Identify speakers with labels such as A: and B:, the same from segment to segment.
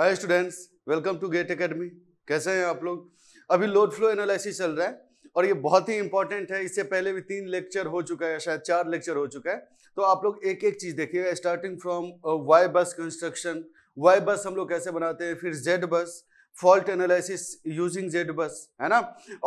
A: hi students welcome to GATE Academy कैसे हैं आप लोग अभी लोड फ्लो एनालिसिस चल रहा है और ये बहुत ही इंपॉर्टेंट है इससे पहले भी तीन लेक्चर हो चुका है शायद चार लेक्चर हो चुका है तो आप लोग एक एक चीज़ देखिएगा starting from Y bus construction Y bus हम लोग कैसे बनाते हैं फिर जेड बस फॉल्ट एनालिसिस यूजिंग जेड बस है ना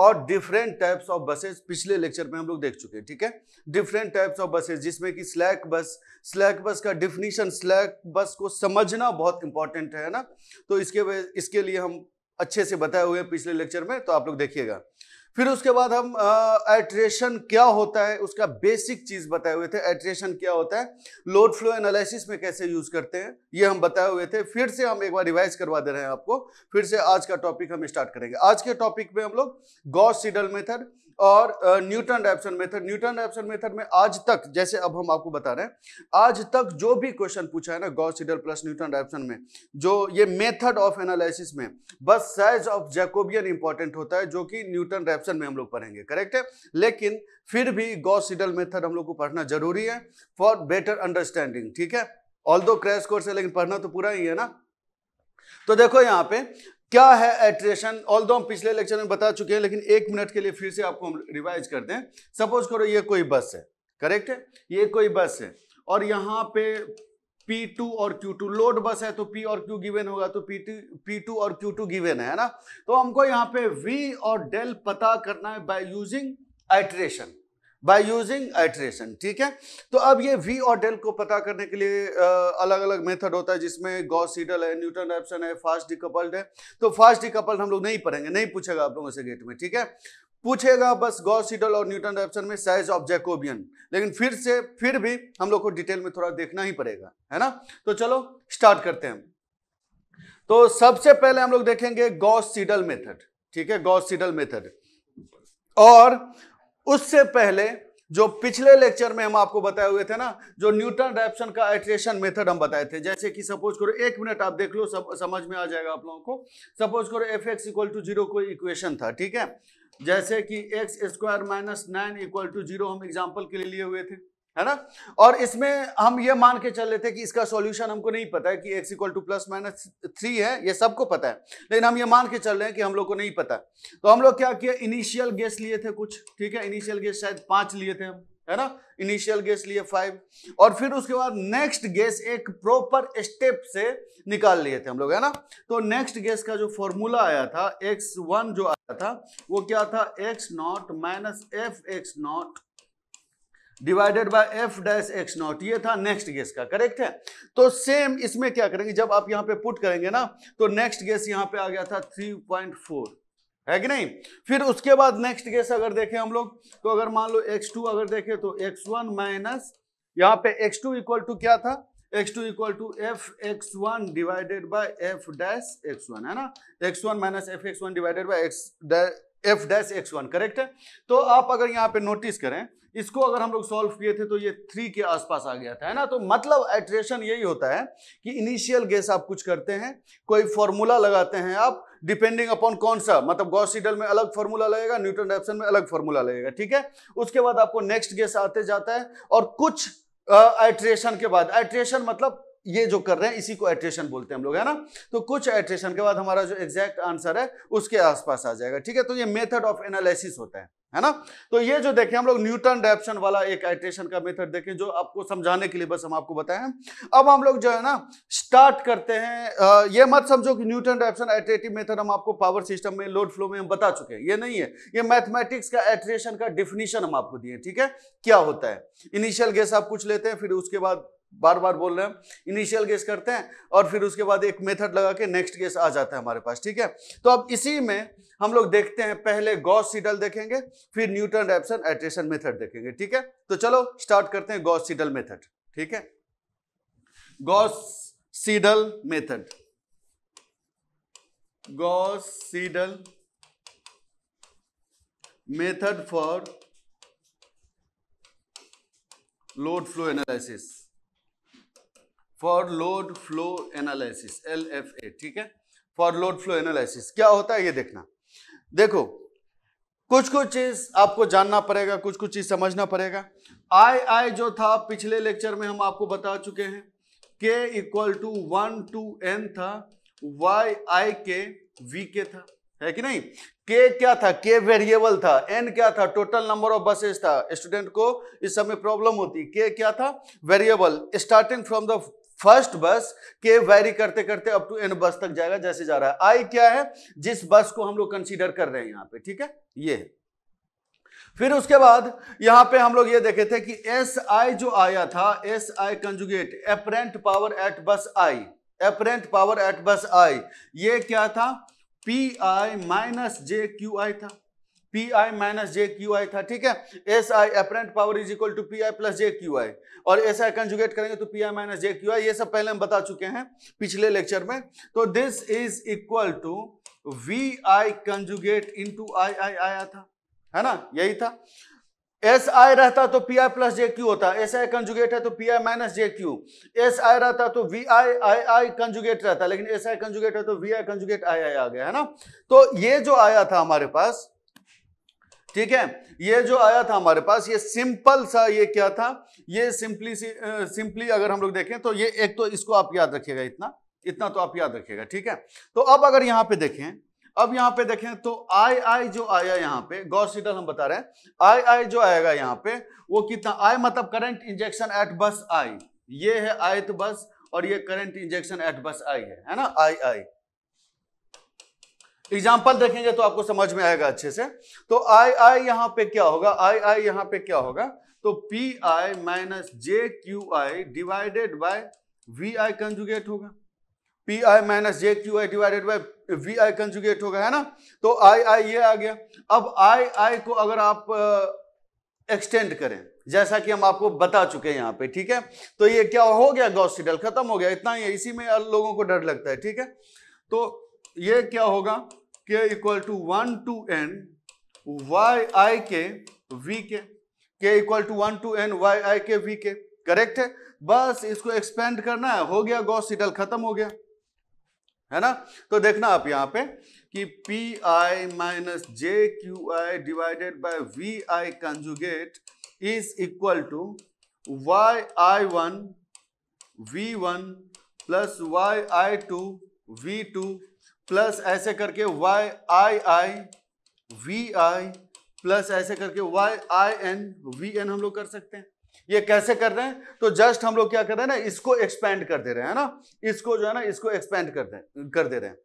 A: और डिफरेंट टाइप्स ऑफ बसेस पिछले लेक्चर में हम लोग देख चुके हैं ठीक है डिफरेंट टाइप्स ऑफ बसेस जिसमें कि स्लैक बस स्लैक बस का डिफिनीशन स्लैक बस को समझना बहुत इंपॉर्टेंट है ना तो इसके इसके लिए हम अच्छे से बताए हुए पिछले लेक्चर में तो आप लोग देखिएगा फिर उसके बाद हम एट्रेशन क्या होता है उसका बेसिक चीज बताए हुए थे एट्रेशन क्या होता है लोड फ्लो एनालिसिस में कैसे यूज करते हैं ये हम बताए हुए थे फिर से हम एक बार रिवाइज करवा दे रहे हैं आपको फिर से आज का टॉपिक हम स्टार्ट करेंगे आज के टॉपिक में हम लोग गॉस सीडल मेथड और Newton Raphson method Newton Raphson method में आज तक जैसे अब हम आपको बता रहे हैं आज तक जो भी क्वेश्चन पूछा है ना Gauss Seidel plus Newton Raphson में जो ये मेथड ऑफ एनालिसिस में बस साइज ऑफ जैकोबियन इंपॉर्टेंट होता है जो कि न्यूटन रैप्सन में हम लोग पढ़ेंगे करेक्ट है लेकिन फिर भी गॉस सीडल मेथड हम लोग को पढ़ना जरूरी है फॉर बेटर अंडरस्टैंडिंग ठीक है ऑल दो क्रैश कोर्स है लेकिन पढ़ना तो पूरा ही है ना तो देखो यहाँ पे क्या है एट्रेशन ऑल हम पिछले लेक्चर में बता चुके हैं लेकिन एक मिनट के लिए फिर से आपको हम रिवाइज करते हैं सपोज करो ये कोई बस है करेक्ट है ये कोई बस है और यहाँ पे P2 और Q2 लोड बस है तो P और Q गिवेन होगा तो P2 P2 और Q2 गिवेन है ना तो हमको यहाँ पे V और डेल पता करना है by using iteration by using iteration ठीक है तो अब ये वी और डेल को पता करने के लिए आ, अलग अलग मेथड होता है जिसमें गॉस सीडल है न्यूटन एप्सन है फास्ट डिकपल्ड है तो फास्ट डिकपल्ड हम लोग नहीं पढ़ेंगे नहीं पूछेगा आप लोगों से गेट में ठीक है पूछेगा बस गॉस सीडल और न्यूटन एप्सन में साइज ऑफ जैकोबियन लेकिन फिर से फिर भी हम लोग को डिटेल में थोड़ा देखना ही पड़ेगा है ना तो चलो स्टार्ट करते हैं तो सबसे पहले हम लोग देखेंगे गॉस सीडल मेथड ठीक है गॉस सीडल मेथड और उससे पहले जो पिछले लेक्चर में हम आपको बताए हुए थे ना जो न्यूटन डायप्शन का एट्रेशन मेथड हम बताए थे जैसे कि सपोज करो एक मिनट आप देख लो सब समझ में आ जाएगा आप लोगों को सपोज करो F X equal to zero कोई इक्वेशन था ठीक है जैसे कि X square minus nine equal to zero हम एग्जाम्पल के लिए लिए हुए थे है ना और इसमें हम ये मान के चल रहे थे कि इसका सॉल्यूशन हमको नहीं पता है कि X equal to plus minus three है ये सबको पता है लेकिन हम ये मान के चल रहे हैं कि हम लोग को नहीं पता तो हम लोग क्या किया इनिशियल गेस लिए थे कुछ ठीक है इनिशियल गेस शायद पांच लिए थे हम है ना इनिशियल गेस लिए फाइव और फिर उसके बाद नेक्स्ट गेस एक प्रॉपर स्टेप से निकाल लिए थे हम लोग है ना तो नेक्स्ट गेस का जो फॉर्मूला आया था एक्स वन जो आया था वो क्या था X naught minus F X naught divided by F dash X naught ये था नेक्स्ट गेस का करेक्ट है तो सेम इसमें क्या करेंगे जब आप यहां पे पुट करेंगे ना तो नेक्स्ट गेस यहां पे आ गया था 3.4 है कि नहीं फिर उसके बाद नेक्स्ट गेस अगर देखें हम लोग तो अगर मान लो एक्स टू अगर देखें तो एक्स वन माइनस यहाँ पे एक्स टू इक्वल टू क्या था X two equal to F X one divided by F dash X one है ना X one minus F X one divided by X F dash X one correct है तो आप अगर यहाँ पे नोटिस करें इसको अगर हम लोग सॉल्व किए थे तो ये थ्री के आसपास आ गया था है ना तो मतलब एट्रेशन यही होता है कि इनिशियल गैस आप कुछ करते हैं कोई फॉर्मूला लगाते हैं आप डिपेंडिंग अपॉन कौन सा मतलब गॉसिडल में अलग फॉर्मूला लगेगा न्यूटन डेप्सन में अलग फॉर्मूला लगेगा ठीक है उसके बाद आपको नेक्स्ट गैस आते जाता है और कुछ एट्रेशन के बाद एट्रेशन मतलब ये जो कर रहे हैं इसी को एट्रेशन बोलते हैं हम लोग है ना तो कुछ एट्रेशन के बाद हमारा जो एग्जैक्ट आंसर है उसके आसपास आ जाएगा ठीक है तो ये मेथड ऑफ एनालिसिस होता है है ना तो ये जो देखें हम लोग न्यूटन डेप्शन वाला एक आइट्रेशन का मेथड देखें जो आपको समझाने के लिए बस हम आपको बताएं अब हम लोग जो है ना स्टार्ट करते हैं आ, ये मत समझो कि न्यूटन डेप्शन आइट्रेटिव मेथड हम आपको पावर सिस्टम में लोड फ्लो में हम बता चुके हैं ये नहीं है ये मैथमेटिक्स का एट्रेशन का डिफिनीशन हम आपको दिए ठीक है क्या होता है इनिशियल गैस आप कुछ लेते हैं फिर उसके बाद बार बार बोल रहे हैं इनिशियल गेस करते हैं और फिर उसके बाद एक मेथड लगा के नेक्स्ट गेस आ जाता है हमारे पास ठीक है तो अब इसी में हम लोग देखते हैं पहले गॉस सीडल देखेंगे फिर न्यूटन रेपसन एट्रेशन मेथड देखेंगे ठीक है तो चलो स्टार्ट करते हैं गॉस सीडल मेथड ठीक है Gauss Seidel method Gauss Seidel method for load flow analysis for load flow analysis L F A ठीक है फॉर लोड फ्लो एनालिसिस क्या होता है ये देखना देखो कुछ कुछ चीज आपको जानना पड़ेगा कुछ कुछ चीज समझना पड़ेगा आई आई जो था पिछले लेक्चर में हम आपको बता चुके हैं K equal to one to N था वाई आई के वी के था है कि नहीं के क्या था के वेरिएबल था एन क्या था टोटल नंबर ऑफ बसेस था स्टूडेंट को इस समय प्रॉब्लम होती के क्या था variable starting from the first bus के वेरी करते करते अप टू एंड बस तक जाएगा जैसे जा रहा है आई क्या है जिस बस को हम लोग कंसीडर कर रहे हैं यहां पे ठीक है ये है फिर उसके बाद यहां पे हम लोग ये देखे थे कि एस आई जो आया था S I conjugate apparent power at bus I apparent power at bus आई ये क्या था P I minus J Q I था P I minus J Q I था ठीक है S I apparent power is equal to P I plus J Q I और S I conjugate करेंगे तो P I minus J Q I ये सब पहले हम बता चुके हैं पिछले लेक्चर में तो this is equal to V I conjugate into I I आया था है ना यही था एस आई रहता तो P I plus J Q होता एस आई कंजुगेट है तो P I minus J Q S I रहता तो वी आई आई आई कंजुगेट रहता लेकिन एस आई कंजुगेट है तो वी आई कंजुगेट आई आई आ गया है ना तो ये जो आया था हमारे पास ठीक है ये जो आया था हमारे पास ये सिंपल सा ये क्या था ये सिंपली सिंपली अगर हम लोग देखें तो ये एक तो इसको आप याद रखिएगा इतना इतना तो आप याद रखिएगा ठीक है तो अब अगर यहाँ पे देखें अब यहाँ पे देखें तो आई आई जो आया यहाँ पे गौर सीडल हम बता रहे हैं आई आई जो आएगा यहाँ पे वो कितना आई मतलब करंट इंजेक्शन एट बस आई ये है आयत बस और ये करंट इंजेक्शन एट बस आई है है ना आई आई एग्जाम्पल देखेंगे तो आपको समझ में आएगा अच्छे से तो आई आई यहां पे क्या होगा आई आई यहां पे क्या होगा तो P I minus J Q I divided by V I conjugate होगा P I minus J Q I divided by V I conjugate होगा है ना तो आई आई ये आ गया अब आई आई को अगर आप एक्सटेंड करें जैसा कि हम आपको बता चुके हैं यहाँ पे ठीक है तो ये क्या हो गया गॉस सीडल खत्म हो गया इतना ही है इसी में लोगों को डर लगता है ठीक है तो ये क्या होगा K equal to one to N Y I K V K K equal to one to N Y I K V के करेक्ट है बस इसको एक्सपेंड करना है हो गया गॉस सीडल खत्म हो गया है ना तो देखना आप यहां पे कि P I minus J Q I divided by V I conjugate is equal to Y I one V one plus Y I two V two plus ऐसे करके Y I I V I plus ऐसे करके Y I N V N हम लोग कर सकते हैं ये कैसे कर रहे हैं तो जस्ट हम लोग क्या कर रहे हैं ना इसको एक्सपेंड कर दे रहे हैं ना इसको जो है ना इसको एक्सपेंड कर दे कर दे रहे हैं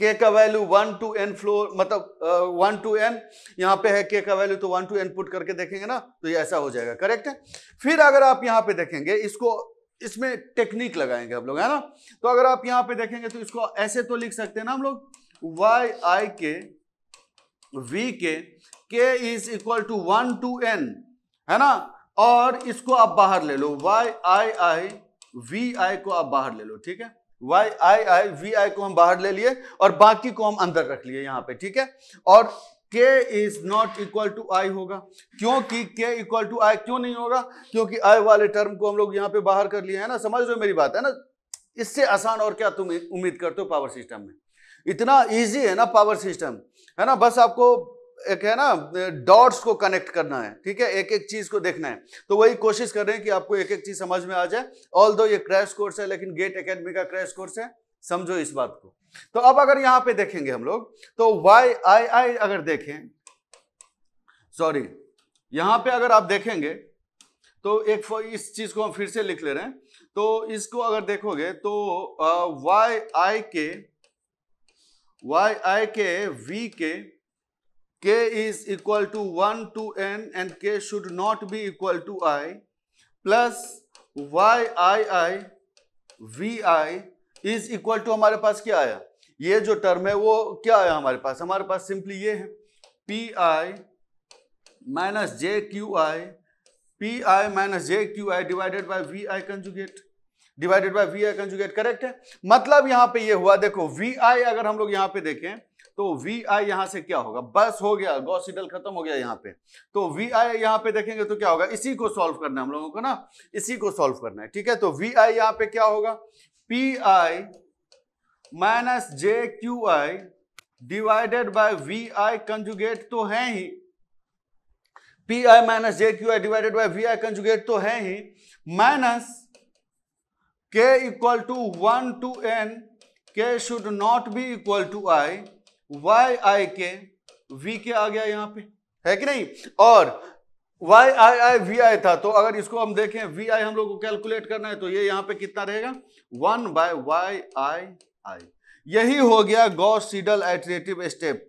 A: के का value one to N floor मतलब वन टू एन यहाँ पे है के का वैल्यू तो वन टू एन पुट करके देखेंगे ना तो ये ऐसा हो जाएगा करेक्ट है फिर अगर आप यहाँ पे देखेंगे इसको इसमें टेक्निक लगाएंगे हम लोग है ना तो अगर आप यहां पे देखेंगे तो इसको ऐसे तो लिख सकते हैं ना हम लोग Y I K V K K is equal to one to N है ना और इसको आप बाहर ले लो Y I I V I को आप बाहर ले लो ठीक है Y I I V I को हम बाहर ले लिए और बाकी को हम अंदर रख लिए यहां पे ठीक है और k is not equal to i होगा क्योंकि k इक्वल टू आई क्यों नहीं होगा क्योंकि i वाले टर्म को हम लोग यहाँ पे बाहर कर लिए है ना समझ हो मेरी बात है ना इससे आसान और क्या तुम उम्मीद करते हो पावर सिस्टम में इतना इजी है ना पावर सिस्टम है ना बस आपको एक है ना डॉट्स को कनेक्ट करना है ठीक है एक एक चीज को देखना है तो वही कोशिश कर रहे हैं कि आपको एक एक चीज समझ में आ जाए ऑल दो ये क्रैश कोर्स है लेकिन गेट अकेडमी का क्रैश कोर्स है समझो इस बात को तो अब अगर यहां पे देखेंगे हम लोग तो वाई आई आई अगर देखें सॉरी यहां पे अगर आप देखेंगे तो एक इस चीज को हम फिर से लिख ले रहे हैं तो इसको अगर देखोगे तो वाई आई के Y I K V K is equal to one to N and K should not be equal to I plus Y I I V I is equal to हमारे पास क्या आया ये जो टर्म है वो क्या आया हमारे पास हमारे पास सिंपली ये है P I minus J Q I P I minus J Q I divided by V I conjugate divided by V I conjugate correct है मतलब यहां पे ये हुआ देखो वी आई अगर हम लोग यहां पे देखें तो वी आई यहाँ से क्या होगा बस हो गया गौसीडल खत्म हो गया यहां पे तो वी आई यहां पे देखेंगे तो क्या होगा इसी को सॉल्व करना है हम लोगों को ना इसी को सॉल्व करना है ठीक है तो वी आई यहाँ पे क्या होगा P I minus J Q I divided by V I conjugate तो है ही P I minus J Q I divided by V I conjugate तो है ही minus K equal to one to N K should not be equal to I Y I K V के आ गया यहां पे है कि नहीं और वाई आई आई वी आई था तो अगर इसको हम देखें वी आई हम लोग को कैलकुलेट करना है तो ये यहाँ पे कितना रहेगा one by Y I I यही हो गया गॉस सीडल एटरेटिव स्टेप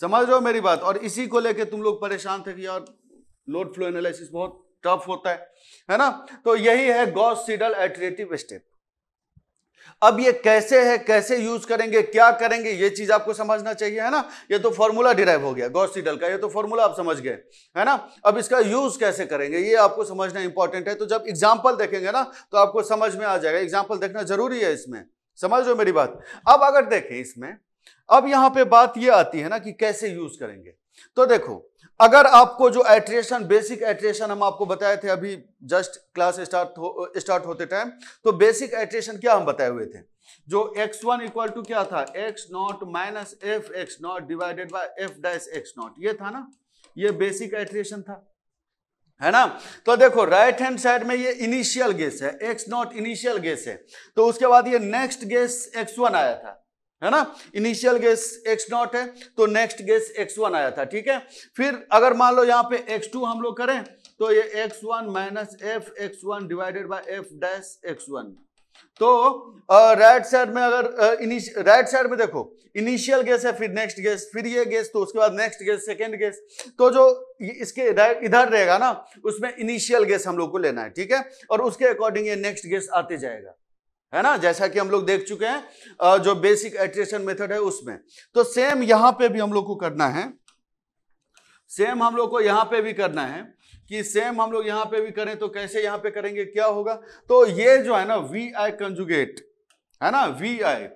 A: समझ रहे हो मेरी बात और इसी को लेके तुम लोग परेशान थे कि यार लोड फ्लो एनालिसिस बहुत टफ होता है है ना तो यही है गॉस सीडल एटरेटिव स्टेप अब ये कैसे है कैसे यूज करेंगे क्या करेंगे ये चीज आपको समझना चाहिए है ना ये तो फॉर्मूला डिराइव हो गया गॉसिडल का ये तो फॉर्मूला आप समझ गए है ना अब इसका यूज कैसे करेंगे ये आपको समझना इंपॉर्टेंट है तो जब एग्जाम्पल देखेंगे ना तो आपको समझ में आ जाएगा एग्जाम्पल देखना जरूरी है इसमें समझ लो मेरी बात अब अगर देखें इसमें अब यहां पर बात यह आती है ना कि कैसे यूज करेंगे तो देखो अगर आपको जो एट्रेशन बेसिक एट्रेशन हम आपको बताए थे अभी जस्ट क्लास स्टार्ट हो स्टार्ट होते टाइम तो बेसिक एट्रेशन क्या हम बताए हुए थे जो x1 वन इक्वल टू क्या था x naught minus F X naught divided by F dash X naught ये था ना ये बेसिक एट्रेशन था है ना तो देखो राइट हैंड साइड में ये इनिशियल गेस है एक्स नॉट इनिशियल गेस है तो उसके बाद ये नेक्स्ट गेस एक्स वन आया था है ना इनिशियल गेस एक्स नॉट है तो नेक्स्ट गेस एक्स वन आया था ठीक है फिर अगर मान लो यहाँ पे एक्स टू हम लोग करें तो ये X one minus F X one divided by F dash X one तो राइट साइड में अगर राइट साइड में देखो इनिशियल गेस है फिर नेक्स्ट गेस फिर ये गेस तो उसके बाद नेक्स्ट गेस सेकेंड गेस तो जो इसके इधर रहेगा ना उसमें इनिशियल गेस हम लोग को लेना है ठीक है और उसके अकॉर्डिंग ये नेक्स्ट गेस आते जाएगा है ना जैसा कि हम लोग देख चुके हैं जो बेसिक एट्रेशन मेथड है उसमें तो सेम यहां पे भी हम लोग को करना है सेम हम लोग को यहां पे भी करना है कि सेम हम लोग यहां पे भी करें तो कैसे यहां पे करेंगे क्या होगा तो ये जो है ना वी आई कंजुगेट है ना वी आई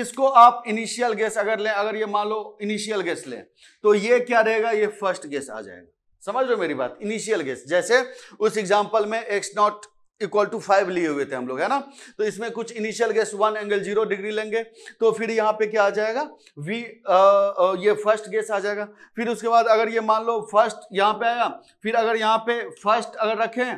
A: इसको आप इनिशियल गैस अगर लें अगर ये मान लो इनिशियल गैस लें तो ये क्या रहेगा ये फर्स्ट गैस आ जाएगा समझ लो मेरी बात इनिशियल गैस जैसे उस एग्जाम्पल में X naught equal to five लिए हुए थे हम लोग है ना तो इसमें कुछ initial guess one angle zero degree लेंगे तो फिर यहाँ पे क्या आ जाएगा वी ये फर्स्ट गैस आ जाएगा फिर उसके बाद अगर ये मान लो फर्स्ट यहाँ पे आएगा फिर अगर यहाँ पे फर्स्ट अगर रखें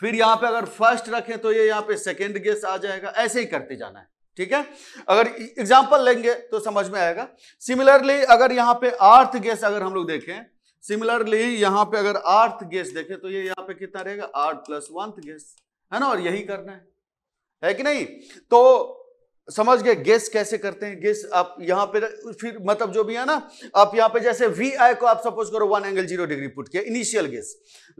A: फिर यहाँ पे अगर फर्स्ट रखें तो ये यहाँ पे सेकेंड गैस आ जाएगा ऐसे ही करते जाना है ठीक है अगर एग्जाम्पल e, लेंगे तो समझ में आएगा सिमिलरली अगर यहाँ पे आर्थ गैस अगर हम लोग देखें सिमिलरली यहां पे अगर आर्थ गैस देखे तो ये यहां पे कितना रहेगा आर्थ प्लस वंथ गैस है ना और यही करना है है कि नहीं तो समझ गए गेस कैसे करते हैं गेस आप यहां पे फिर मतलब जो भी है ना आप यहां पे जैसे वी आई को आप सपोज करो one angle zero degree put किया initial guess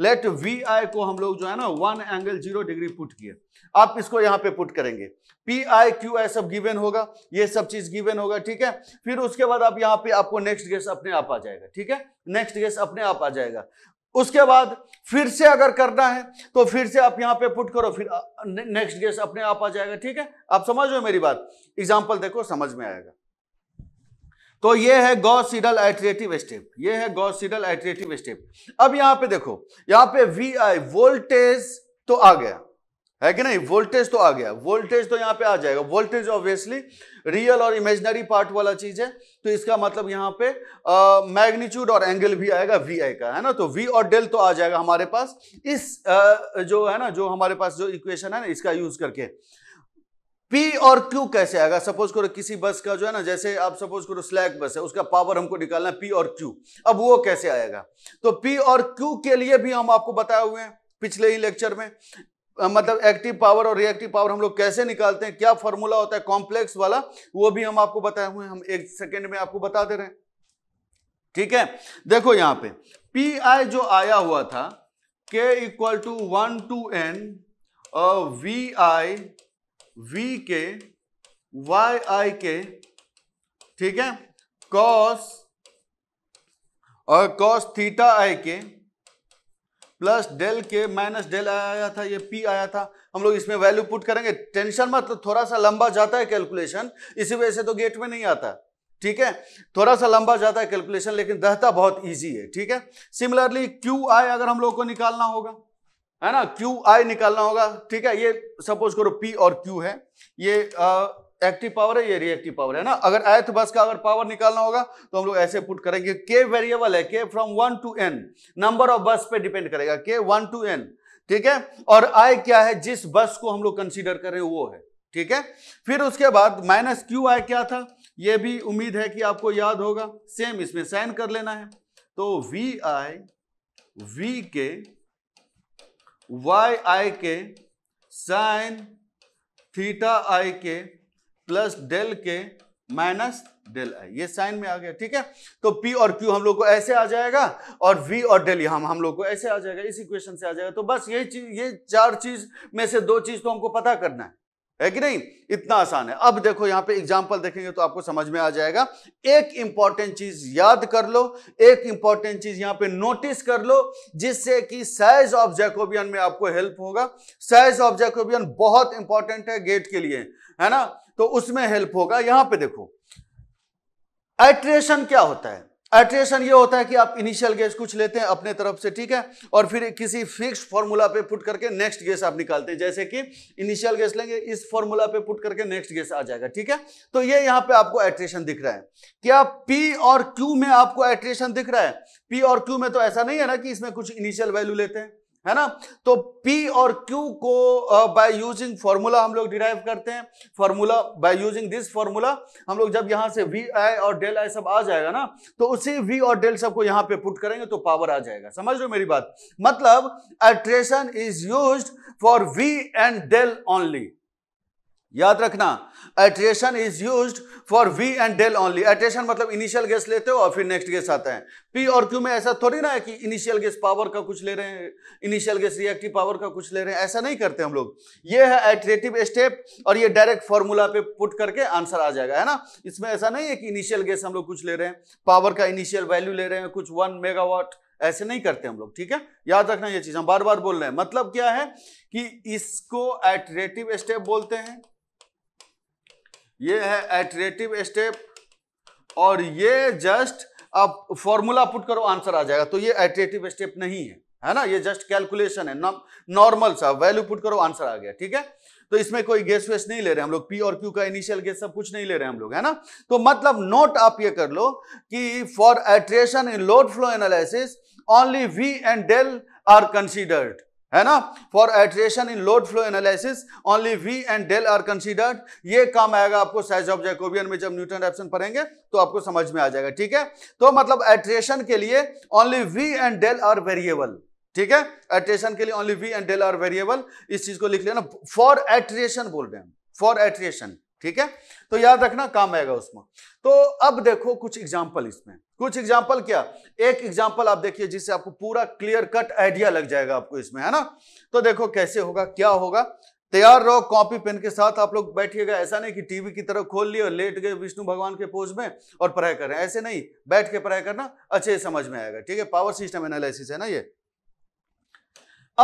A: let V I को हम लोग जो है ना one angle zero degree put किए आप इसको यहां पे पुट करेंगे पी आई क्यू आई सब गिवेन होगा ये सब चीज गिवेन होगा ठीक है फिर उसके बाद आप यहाँ पे आपको नेक्स्ट गेस अपने आप आ जाएगा ठीक है नेक्स्ट गेस अपने आप आ जाएगा उसके बाद फिर से अगर करना है तो फिर से आप यहां पे पुट करो फिर नेक्स्ट गेस अपने आप आ जाएगा ठीक है आप समझ रहे हो मेरी बात एग्जाम्पल देखो समझ में आएगा तो ये है गॉस सीडल आइट्रेटिव स्टेप ये है गॉस सीडल एट्रेटिव स्टेप अब यहां पे देखो यहां पे वी आई वोल्टेज तो आ गया है कि नहीं वोल्टेज तो आ गया वोल्टेज तो यहाँ पे आ जाएगा वोल्टेज ऑब्वियसली रियल और इमेजनरी पार्ट वाला चीज है तो इसका मतलब यहाँ पे मैग्नीट्यूड और एंगल भी आएगा वी आई का है ना तो वी और डेल तो आ जाएगा हमारे पास इस आ, जो है ना जो हमारे पास जो इक्वेशन है ना इसका यूज करके पी और क्यू कैसे आएगा सपोज करो किसी बस का जो है ना जैसे आप सपोज करो स्लैक बस है उसका पावर हमको निकालना है पी और क्यू अब वो कैसे आएगा तो पी और क्यू के लिए भी हम आपको बताए हुए हैं पिछले ही लेक्चर में मतलब एक्टिव पावर और रिएक्टिव पावर हम लोग कैसे निकालते हैं क्या फॉर्मूला होता है कॉम्प्लेक्स वाला वो भी हम आपको बताए हुए हम एक सेकेंड में आपको बता दे रहे हैं ठीक है देखो यहां पे पी आई जो आया हुआ था K equal to one to N V I V K Y I K ठीक है कॉस और cos theta I K plus del K minus del आया था ये पी आया था हम लोग इसमें वैल्यू पुट करेंगे टेंशन मत थोड़ा सा लंबा जाता है कैलकुलेशन इसी वजह से तो गेट में नहीं आता ठीक है थोड़ा सा लंबा जाता है कैलकुलेशन लेकिन रहता बहुत इजी है ठीक है सिमिलरली क्यू आई अगर हम लोग को निकालना होगा है ना क्यू आई निकालना होगा ठीक है ये सपोज करो पी और क्यू है ये आ, एक्टिव पावर है ये रिएक्टिव पावर है ना अगर एथ बस का अगर पावर निकालना होगा तो हम लोग ऐसे पुट करेंगे के वेरिएबल है K from one to N number of bus पे डिपेंड करेगा के वन टू एन ठीक है और आई क्या है जिस बस को हम लोग कंसिडर करें वो है ठीक है फिर उसके बाद माइनस क्यू आई क्या था ये भी उम्मीद है कि आपको याद होगा सेम इसमें साइन कर लेना है तो V I V K Y I K sine theta I K plus del K minus del I ये साइन में आ गया ठीक है तो पी और क्यू हम लोग को ऐसे आ जाएगा और वी और डेल हम हम लोग को ऐसे आ जाएगा इस इक्वेशन से आ जाएगा तो बस यही चीज ये चार चीज में से दो चीज तो हमको पता करना है है कि नहीं इतना आसान है अब देखो यहां पे एग्जाम्पल देखेंगे तो आपको समझ में आ जाएगा एक इंपॉर्टेंट चीज याद कर लो एक इंपॉर्टेंट चीज यहां पे नोटिस कर लो जिससे कि साइज ऑफ जैकोबियन में आपको हेल्प होगा साइज ऑफ जैकोबियन बहुत इंपॉर्टेंट है गेट के लिए है ना तो उसमें हेल्प होगा यहां पे देखो एट्रेशन क्या होता है एट्रेशन ये होता है कि आप इनिशियल गैस कुछ लेते हैं अपने तरफ से ठीक है और फिर किसी फिक्स फॉर्मूला पे पुट करके नेक्स्ट गैस आप निकालते हैं जैसे कि इनिशियल गैस लेंगे इस फॉर्मूला पे पुट करके नेक्स्ट गैस आ जाएगा ठीक है तो ये यहाँ पे आपको एट्रेशन दिख रहा है क्या पी और क्यू में आपको एट्रेशन दिख रहा है पी और क्यू में तो ऐसा नहीं है ना कि इसमें कुछ इनिशियल वैल्यू लेते हैं है ना तो P और Q को बाय यूजिंग फॉर्मूला हम लोग डिराइव करते हैं formula by using this formula हम लोग जब यहां से वी आई और डेल आई सब आ जाएगा ना तो उसी वी और डेल सब को यहां पे पुट करेंगे तो पावर आ जाएगा समझ लो मेरी बात मतलब iteration is use for V and del only याद रखना iteration is use for V and del only iteration मतलब इनिशियल गैस लेते हो और फिर नेक्स्ट गैस आता है पी और क्यू में ऐसा थोड़ी ना है कि इनिशियल गैस पावर का कुछ ले रहे हैं इनिशियल गैस रिएक्टिव पावर का कुछ ले रहे हैं ऐसा नहीं करते हम लोग ये है एट्रेटिव स्टेप और ये डायरेक्ट फॉर्मूला पे पुट करके आंसर आ जाएगा है ना इसमें ऐसा नहीं है कि इनिशियल गैस हम लोग कुछ ले रहे हैं पावर का इनिशियल वैल्यू ले रहे हैं कुछ वन मेगावाट ऐसे नहीं करते हम लोग ठीक है याद रखना ये चीज हम बार बार बोल रहे हैं मतलब क्या है कि इसको एट्रेटिव स्टेप बोलते हैं ये है एटरेटिव स्टेप और ये जस्ट अब फॉर्मूला पुट करो आंसर आ जाएगा तो ये एटरेटिव स्टेप नहीं है है ना ये जस्ट कैलकुलेशन है नॉर्मल सा वैल्यू पुट करो आंसर आ गया ठीक है तो इसमें कोई गेस वेस नहीं ले रहे हम लोग पी और क्यू का इनिशियल गेस सब कुछ नहीं ले रहे हम लोग है ना तो मतलब नोट आप ये कर लो कि for iteration in load flow analysis only V and del are considered है ना for iteration in load flow analysis only V and del are considered ये काम आएगा आपको साइज ऑफ जैकोबियन में जब न्यूटन एप्सन पढ़ेंगे तो आपको समझ में आ जाएगा ठीक है तो मतलब एट्रेशन के लिए only V and del are variable ठीक है एट्रेशन के लिए only V and del are variable इस चीज को लिख लेना फॉर एट्रेशन बोल रहे हैं फॉर एट्रेशन ठीक है तो याद रखना काम आएगा उसमें तो अब देखो कुछ एग्जाम्पल इसमें कुछ एग्जाम्पल क्या एक एग्जाम्पल आप देखिए जिससे आपको पूरा क्लियर कट आइडिया लग जाएगा आपको इसमें है ना तो देखो कैसे होगा क्या होगा तैयार रहो कॉपी पेन के साथ आप लोग बैठिएगा ऐसा नहीं कि टीवी की तरफ खोल लिए और लेट गए विष्णु भगवान के पोज में और पढ़ाई करें ऐसे नहीं बैठ के पढ़ाई करना अच्छे समझ में आएगा ठीक है पावर सिस्टम एनालिसिस है ना ये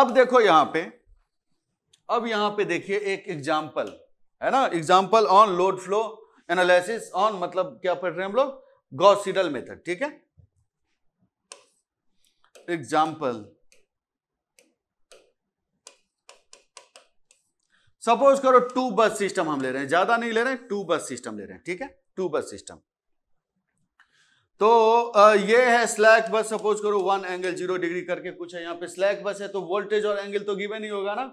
A: अब देखो यहां पे अब यहां पे देखिए एक एग्जाम्पल है ना example on load flow analysis on मतलब क्या पढ़ रहे हैं हम लोग गॉसिडल मेथड ठीक है एग्जाम्पल सपोज करो टू बस सिस्टम हम ले रहे हैं ज्यादा नहीं ले रहे हैं टू बस सिस्टम ले रहे हैं ठीक है टू बस सिस्टम तो ये है स्लैक बस सपोज करो वन एंगल जीरो डिग्री करके कुछ है यहाँ पे स्लैक बस है तो वोल्टेज और एंगल तो गिवे नहीं होगा ना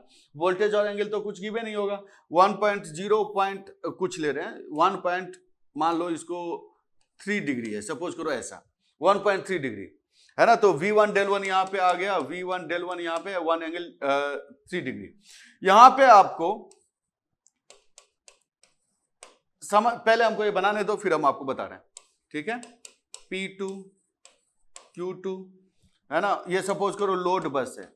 A: वोल्टेज और एंगल तो कुछ गिवे नहीं होगा वन पॉइंट जीरो पॉइंट कुछ ले रहे हैं वन पॉइंट मान लो इसको थ्री डिग्री है सपोज करो ऐसा वन पॉइंट थ्री डिग्री है ना तो वी वन डेल वन यहाँ पे आ गया वी वन डेल वन यहाँ पे वन एंगल थ्री डिग्री यहाँ पे आपको समझ पहले हमको ये बनाने दो फिर हम आपको बता रहे हैं ठीक है P2, टू क्यू टू है ना ये सपोज करो लोड बस है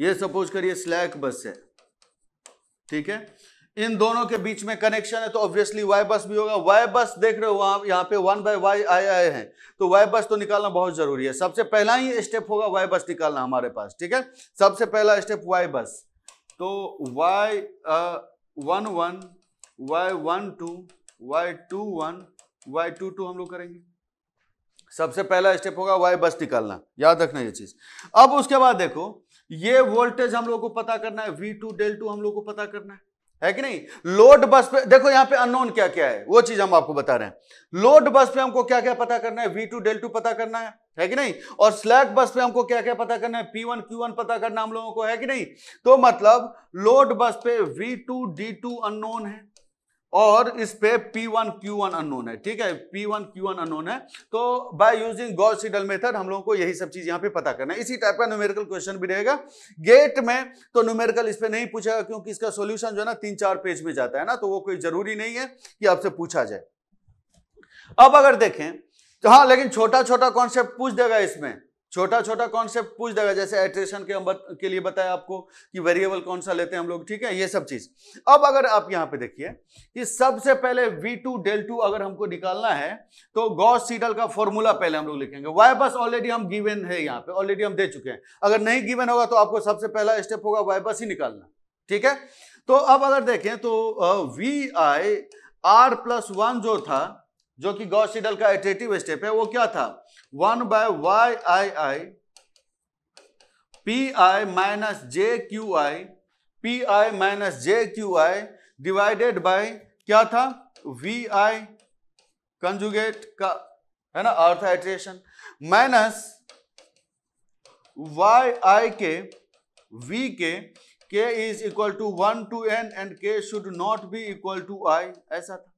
A: ये सपोज करिए स्लैक बस है ठीक है इन दोनों के बीच में कनेक्शन है तो ऑब्वियसली वाई बस भी होगा वाई बस देख रहे हो वहां यहाँ पे वन बाय वाई आए आए हैं तो वाई बस तो निकालना बहुत जरूरी है सबसे पहला ही स्टेप होगा वाई बस निकालना हमारे पास ठीक है सबसे पहला स्टेप वाई बस तो Y one one Y one two Y two one y22 हम लोग करेंगे सबसे पहला स्टेप होगा वाई बस निकालना याद रखना ये चीज अब उसके बाद देखो ये वोल्टेज हम लोग को पता करना है वी टू डेल टू हम लोग को पता करना है है कि नहीं लोड बस पे देखो यहाँ पे अननोन क्या क्या है वो चीज हम आपको बता रहे हैं लोड बस पे हमको क्या क्या पता करना है वी टू डेल टू पता करना है है कि नहीं और स्लैक बस पे हमको क्या क्या पता करना है पी वन क्यू वन पता करना हम लोगों को है कि नहीं तो मतलब लोड बस पे V two D two unknown है और इस पे P1 Q1 अननोन है ठीक है P1 Q1 अननोन है तो by using Gauss Seidel method हम लोगों को यही सब चीज यहाँ पे पता करना है इसी टाइप का न्यूमेरिकल क्वेश्चन भी रहेगा गेट में तो न्यूमेरिकल इस पे नहीं पूछेगा क्योंकि इसका सोल्यूशन जो है ना तीन चार पेज में जाता है ना तो वो कोई जरूरी नहीं है कि आपसे पूछा जाए अब अगर देखें तो हाँ लेकिन छोटा छोटा कॉन्सेप्ट पूछ देगा इसमें छोटा छोटा कॉन्सेप्ट पूछ देगा जैसे एट्रेशन के हम बत, के लिए बताया आपको कि वेरिएबल कौन सा लेते हैं हम लोग ठीक है ये सब चीज अब अगर आप यहाँ पे देखिए कि सबसे पहले वी टू डेल टू अगर हमको निकालना है तो गॉस सीडल का फॉर्मूला पहले हम लोग लिखेंगे वाई बस ऑलरेडी हम गिवन है यहाँ पे ऑलरेडी हम दे चुके हैं अगर नहीं गिवन होगा तो आपको सबसे पहला स्टेप होगा वाई बस ही निकालना ठीक है तो अब अगर देखें तो V I R plus one जो था जो कि गॉस सीडल का एट्रेटिव स्टेप है वो क्या था one by Y I I P I minus J Q I P I minus J Q I divided by क्या था वी आई कंजुगेट का है ना rth iteration minus Y I K V K K is equal to one to N and K should not be equal to I ऐसा था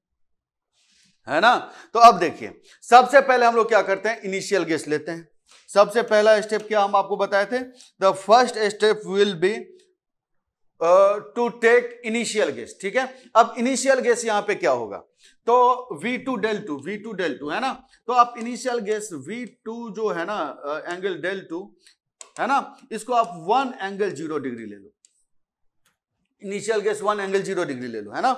A: है ना तो अब देखिए सबसे पहले हम लोग क्या करते हैं इनिशियल गेस लेते हैं सबसे पहला स्टेप क्या हम आपको बताए थे the first step will be to take initial guess ठीक है अब इनिशियल गेस यहां पे क्या होगा तो V2 del two V two del two है ना तो आप इनिशियल गेस V2 जो है ना एंगल डेल टू है ना इसको आप वन एंगल जीरो डिग्री ले लो initial guess one angle zero degree ले लो है ना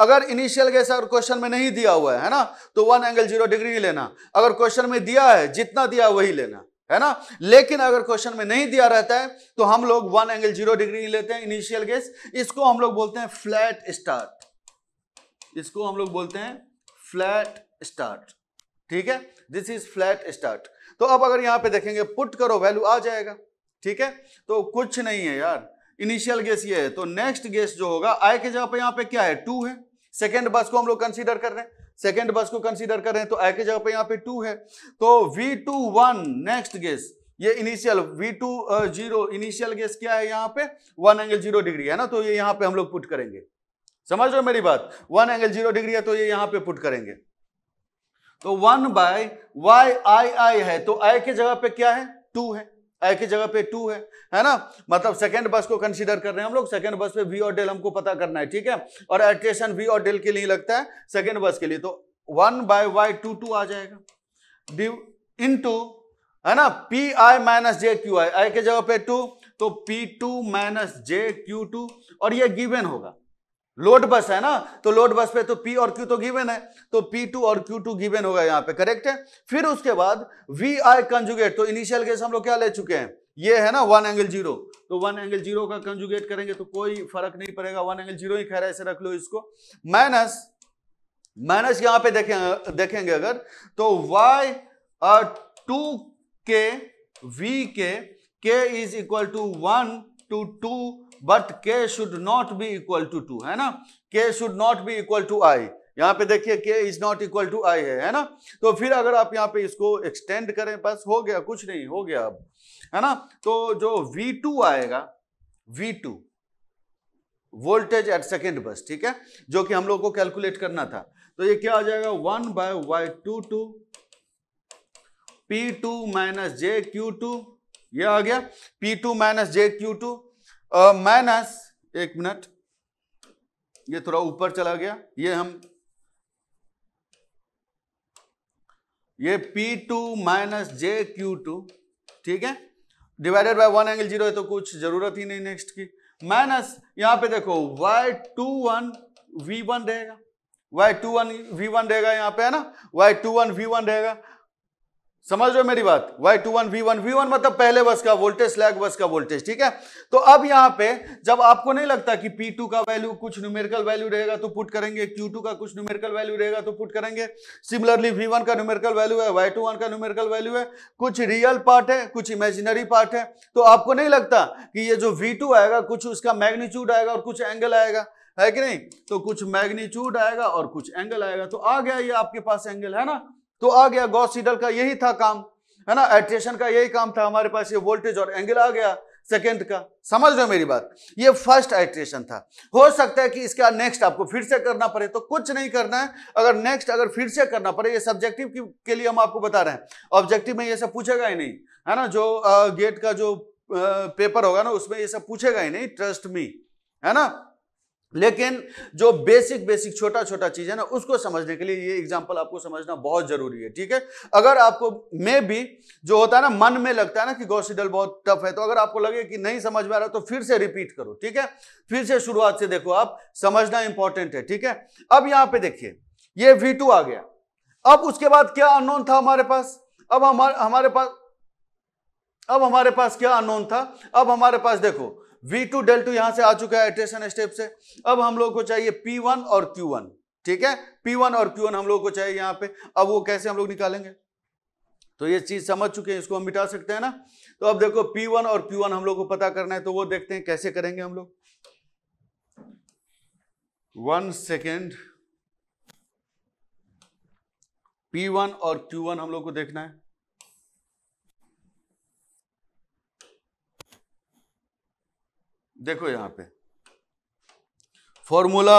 A: अगर इनिशियल गैस अगर क्वेश्चन में नहीं दिया हुआ है ना तो वन एंगल जीरो डिग्री लेना अगर क्वेश्चन में दिया है जितना दिया वही लेना है ना लेकिन अगर क्वेश्चन में नहीं दिया रहता है तो हम लोग वन एंगल जीरो डिग्री लेते हैं इनिशियल गैस इसको हम लोग बोलते हैं फ्लैट स्टार्ट इसको हम लोग बोलते हैं फ्लैट स्टार्ट ठीक है दिस इज फ्लैट स्टार्ट तो अब अगर यहां पे देखेंगे पुट करो वैल्यू आ जाएगा ठीक है तो कुछ नहीं है यार इनिशियल गेस ये है तो नेक्स्ट गेस जो होगा आई के जगह पर यहाँ पे क्या है टू है सेकेंड बस को हम लोग कंसिडर कर रहे हैं सेकेंड बस को कंसिडर कर रहे हैं तो आई के जगह पर यहाँ पे टू है तो V two one next guess ये initial V two zero initial guess क्या है यहाँ पे वन एंगल जीरो डिग्री है ना तो ये यह यहाँ पे हम लोग पुट करेंगे समझ रहे हो मेरी बात वन एंगल जीरो डिग्री है तो ये यह यहाँ पे पुट करेंगे तो one by Y I I है तो आई के जगह पे क्या है टू है आई की जगह पे टू है है ना मतलब सेकंड बस को कंसीडर कर रहे हैं हम लोग सेकंड बस पे वी और डेल हमको पता करना है ठीक है और एट्रेशन वी और डेल के लिए लगता है सेकंड बस के लिए तो one by Y two two आ जाएगा इन टू है ना P I minus J Q I I के जगह पे टू तो P two minus J Q two और ये गिवेन होगा लोड बस है ना तो लोड बस पे तो P और Q तो गिवन है तो P2 और Q2 गिवन होगा यहाँ पे करेक्ट है फिर उसके बाद वी आई कंजुगेट तो इनिशियल केस हम लोग क्या ले चुके हैं ये है ना वन एंगल जीरो तो वन एंगल जीरो का कंजुगेट करेंगे तो कोई फर्क नहीं पड़ेगा वन एंगल जीरो ही खैर ऐसे रख लो इसको माइनस माइनस यहां पर देखेंगे देखेंगे अगर तो Y two uh, K V K is equal to one two two but K should not be equal to two है ना K should not be equal to I यहाँ पे देखिए K is not equal to I है है ना तो फिर अगर आप यहाँ पे इसको एक्सटेंड करें बस हो गया कुछ नहीं हो गया अब है ना तो जो वी टू आएगा V two voltage at second bus ठीक है जो कि हम लोग को कैलकुलेट करना था तो ये क्या आ जाएगा one by Y two two P two minus J Q two यह आ गया P two minus J Q two minus एक मिनट ये थोड़ा ऊपर चला गया ये हम ये P2 two minus J Q two ठीक है divided by one angle zero है तो कुछ जरूरत ही नहीं नेक्स्ट की माइनस यहां पे देखो y21 to one V one रहेगा y21 to one V one रहेगा यहां पे है ना y21 to one V one रहेगा समझ रहे हो मेरी बात Y two one V one V one मतलब पहले बस का वोल्टेज स्लैग बस का वोल्टेज ठीक है तो अब यहां पे जब आपको नहीं लगता कि पी टू का वैल्यू कुछ न्यूमेरिकल वैल्यू रहेगा तो पुट करेंगे क्यू टू का कुछ न्यूमेरिकल वैल्यू रहेगा तो पुट करेंगे सिमिलरली वी वन का न्यूमेरिकल वैल्यू है वाई टू वन का न्यूमेरिकल वैल्यू है कुछ रियल पार्ट है कुछ इमेजिनरी पार्ट है तो आपको नहीं लगता कि ये जो वी टू आएगा कुछ उसका मैग्नीच्यूड आएगा और कुछ एंगल आएगा है कि नहीं तो कुछ मैग्नीच्यूड आएगा और कुछ एंगल आएगा तो आ गया ये आपके पास एंगल है ना तो आ गया गॉस सीडल का यही था काम है ना एट्रेशन का यही काम था हमारे पास ये वोल्टेज और एंगल आ गया सेकेंड का समझ रहे हो मेरी बात ये फर्स्ट एट्रेशन था हो सकता है कि इसका नेक्स्ट आपको फिर से करना पड़े तो कुछ नहीं करना है अगर नेक्स्ट अगर फिर से करना पड़े ये सब्जेक्टिव के लिए हम आपको बता रहे हैं ऑब्जेक्टिव में ये सब पूछेगा ही नहीं है ना जो गेट का जो पेपर होगा ना उसमें ये सब पूछेगा ही नहीं ट्रस्ट मी है ना लेकिन जो बेसिक बेसिक छोटा छोटा चीज है ना उसको समझने के लिए ये एग्जाम्पल आपको समझना बहुत जरूरी है ठीक है अगर आपको मे भी जो होता है ना मन में लगता है ना कि गौसीडल बहुत टफ है तो अगर आपको लगे कि नहीं समझ में आ रहा तो फिर से रिपीट करो ठीक है फिर से शुरुआत से देखो आप समझना इंपॉर्टेंट है ठीक है अब यहां पर देखिए ये वी आ गया अब उसके बाद क्या अनोन था हमारे पास अब हमारे हमारे पास अब हमारे पास क्या अनोन था अब हमारे पास देखो V2 टू डेल टू यहां से आ चुका है एट्रेशन स्टेप से अब हम लोग को चाहिए पी वन और क्यू वन ठीक है पी वन और क्यू वन हम लोग को चाहिए यहां पे अब वो कैसे हम लोग निकालेंगे तो ये चीज समझ चुके हैं इसको हम मिटा सकते हैं ना तो अब देखो पी वन और क्यू वन हम लोग को पता करना है तो वो देखते हैं कैसे करेंगे हम लोग वन सेकेंड पी वन और क्यू वन हम लोग को देखना है देखो यहां पे फॉर्मूला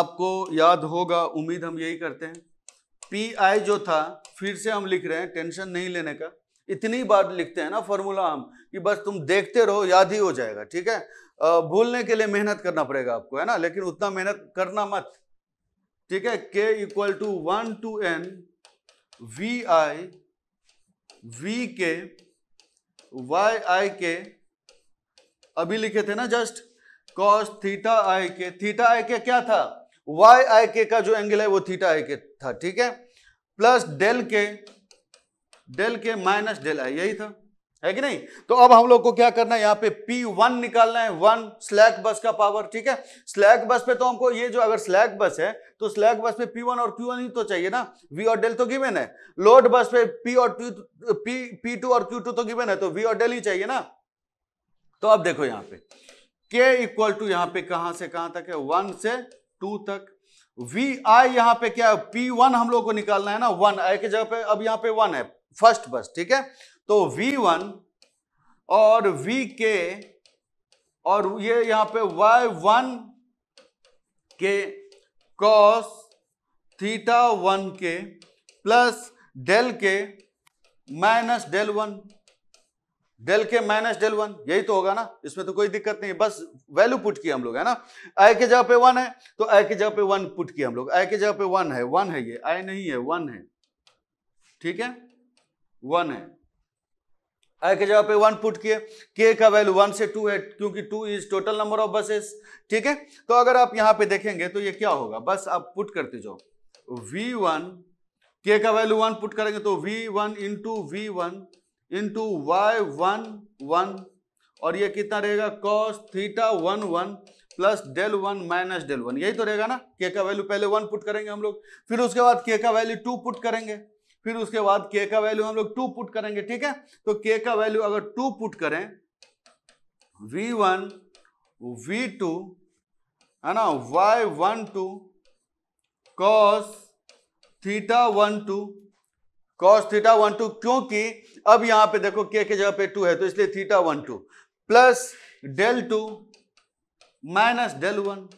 A: आपको याद होगा उम्मीद हम यही करते हैं पी आई जो था फिर से हम लिख रहे हैं टेंशन नहीं लेने का इतनी बार लिखते हैं ना फॉर्मूला हम कि बस तुम देखते रहो याद ही हो जाएगा ठीक है भूलने के लिए मेहनत करना पड़ेगा आपको है ना लेकिन उतना मेहनत करना मत ठीक है K equal to one to N V I V K Y I K अभी लिखे थे ना जस्ट कॉस थीटा आई के थीटा आई के क्या था वाई आई के का जो एंगल है वो थीटा आई के था ठीक है plus del K del K minus del I यही था है कि नहीं तो अब हम लोग को क्या करना है यहाँ पे पी वन निकालना है वन स्लैक बस का पावर ठीक है स्लैक बस पे तो हमको ये जो अगर स्लैक बस है तो स्लैक बस पे पी वन और क्यू वन ही तो चाहिए ना वी और डेल तो गिवन है लोड बस पे पी और पी पी टू और क्यू टू तो गिवन है तो वी और डेल ही चाहिए ना तो अब देखो यहां पे के इक्वल टू यहां पे कहां से कहां तक है वन से टू तक वी आई यहां पर क्या है पी वन हम लोग को निकालना है ना वन आई की जगह पे अब यहां पे वन है फर्स्ट बस ठीक है तो वी वन और वी के और ये यहां पे Y one K cos theta one K plus del K minus del one del K minus del one यही तो होगा ना इसमें तो कोई दिक्कत नहीं है बस वैल्यू पुट किया हम लोग है ना आई के जगह पे वन है तो आई के जगह पे वन पुट किया हम लोग आई के जगह पे वन है वन है ये आई नहीं है वन है ठीक है वन है आई के जगह पे वन पुट किए के का वैल्यू वन से टू है क्योंकि two is total number of buses ठीक है तो अगर आप यहां पे देखेंगे तो ये क्या होगा बस आप पुट करते जाओ वी वन के का वैल्यू वन पुट करेंगे तो V one into V one into Y one one और ये कितना रहेगा cos theta one one plus del one minus del one यही तो रहेगा ना के का वैल्यू पहले वन पुट करेंगे हम लोग फिर उसके बाद के का वैल्यू टू पुट करेंगे फिर उसके बाद के का वैल्यू हम लोग टू पुट करेंगे ठीक है तो के का वैल्यू अगर टू पुट करें वी वन वी टू है ना Y one two cos theta one two cos theta one two क्योंकि अब यहां पे देखो के के जगह पे टू है तो इसलिए theta one two plus del two minus del one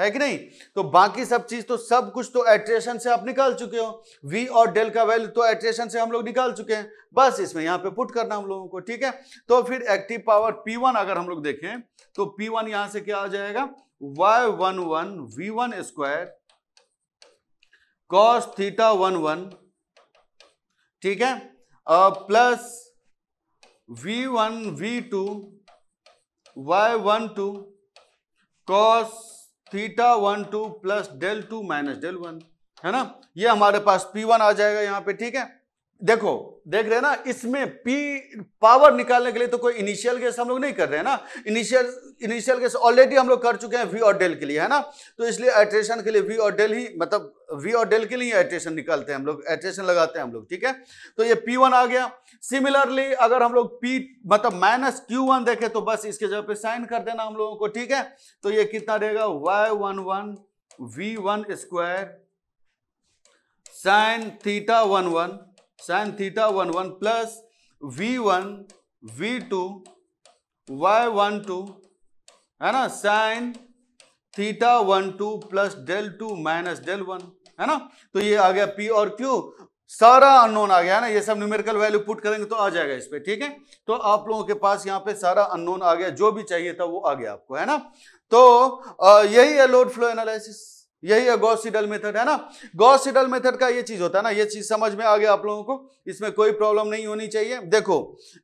A: है कि नहीं तो बाकी सब चीज तो सब कुछ तो एट्रेशन से आप निकाल चुके हो v और डेल का वैल्यू तो एट्रेशन से हम लोग निकाल चुके हैं बस इसमें यहां पे पुट करना हम लोगों को ठीक है तो फिर एक्टिव पावर p1 अगर हम लोग देखें तो p1 वन यहां से क्या आ जाएगा y11 one one V one square cos theta one one ठीक है plus V one V two Y one two cos theta one two plus del two minus del one है ना ये हमारे पास पी वन आ जाएगा यहाँ पे ठीक है देखो देख रहे हैं ना इसमें पी पावर निकालने के लिए तो कोई इनिशियल गैस हम लोग नहीं कर रहे हैं ना इनिशियल इनिशियल गैस ऑलरेडी हम लोग कर चुके हैं वी और डेल के लिए है ना तो इसलिए एट्रेशन के लिए वी और डेल ही मतलब वी और डेल के लिए एट्रेशन निकालते हैं हम लोग एट्रेशन लगाते हैं हम लोग ठीक है तो ये पी वन आ गया सिमिलरली अगर हम लोग पी मतलब माइनस क्यू वन देखें तो बस इसके जगह पे साइन कर देना हम लोगों को ठीक है तो ये कितना रहेगा Y one one V one square sine theta one one sine theta one one plus V one V two Y one two है ना sine theta one two plus del two minus del one है ना तो ये आ गया P और Q सारा unknown आ गया है ना ये सब न्यूमेरिकल वैल्यू पुट करेंगे तो आ जाएगा इस पर ठीक है तो आप लोगों के पास यहाँ पे सारा अननोन आ गया जो भी चाहिए था वो आ गया आपको है ना तो यही है लोड फ्लो एनालिसिस यही है सीडल मेथड है ना सीडल मेथड का ये चीज होता है ना ये चीज समझ में आ गया आप लोगों को इसमें कोई प्रॉब्लम नहीं होनी चाहिए देखो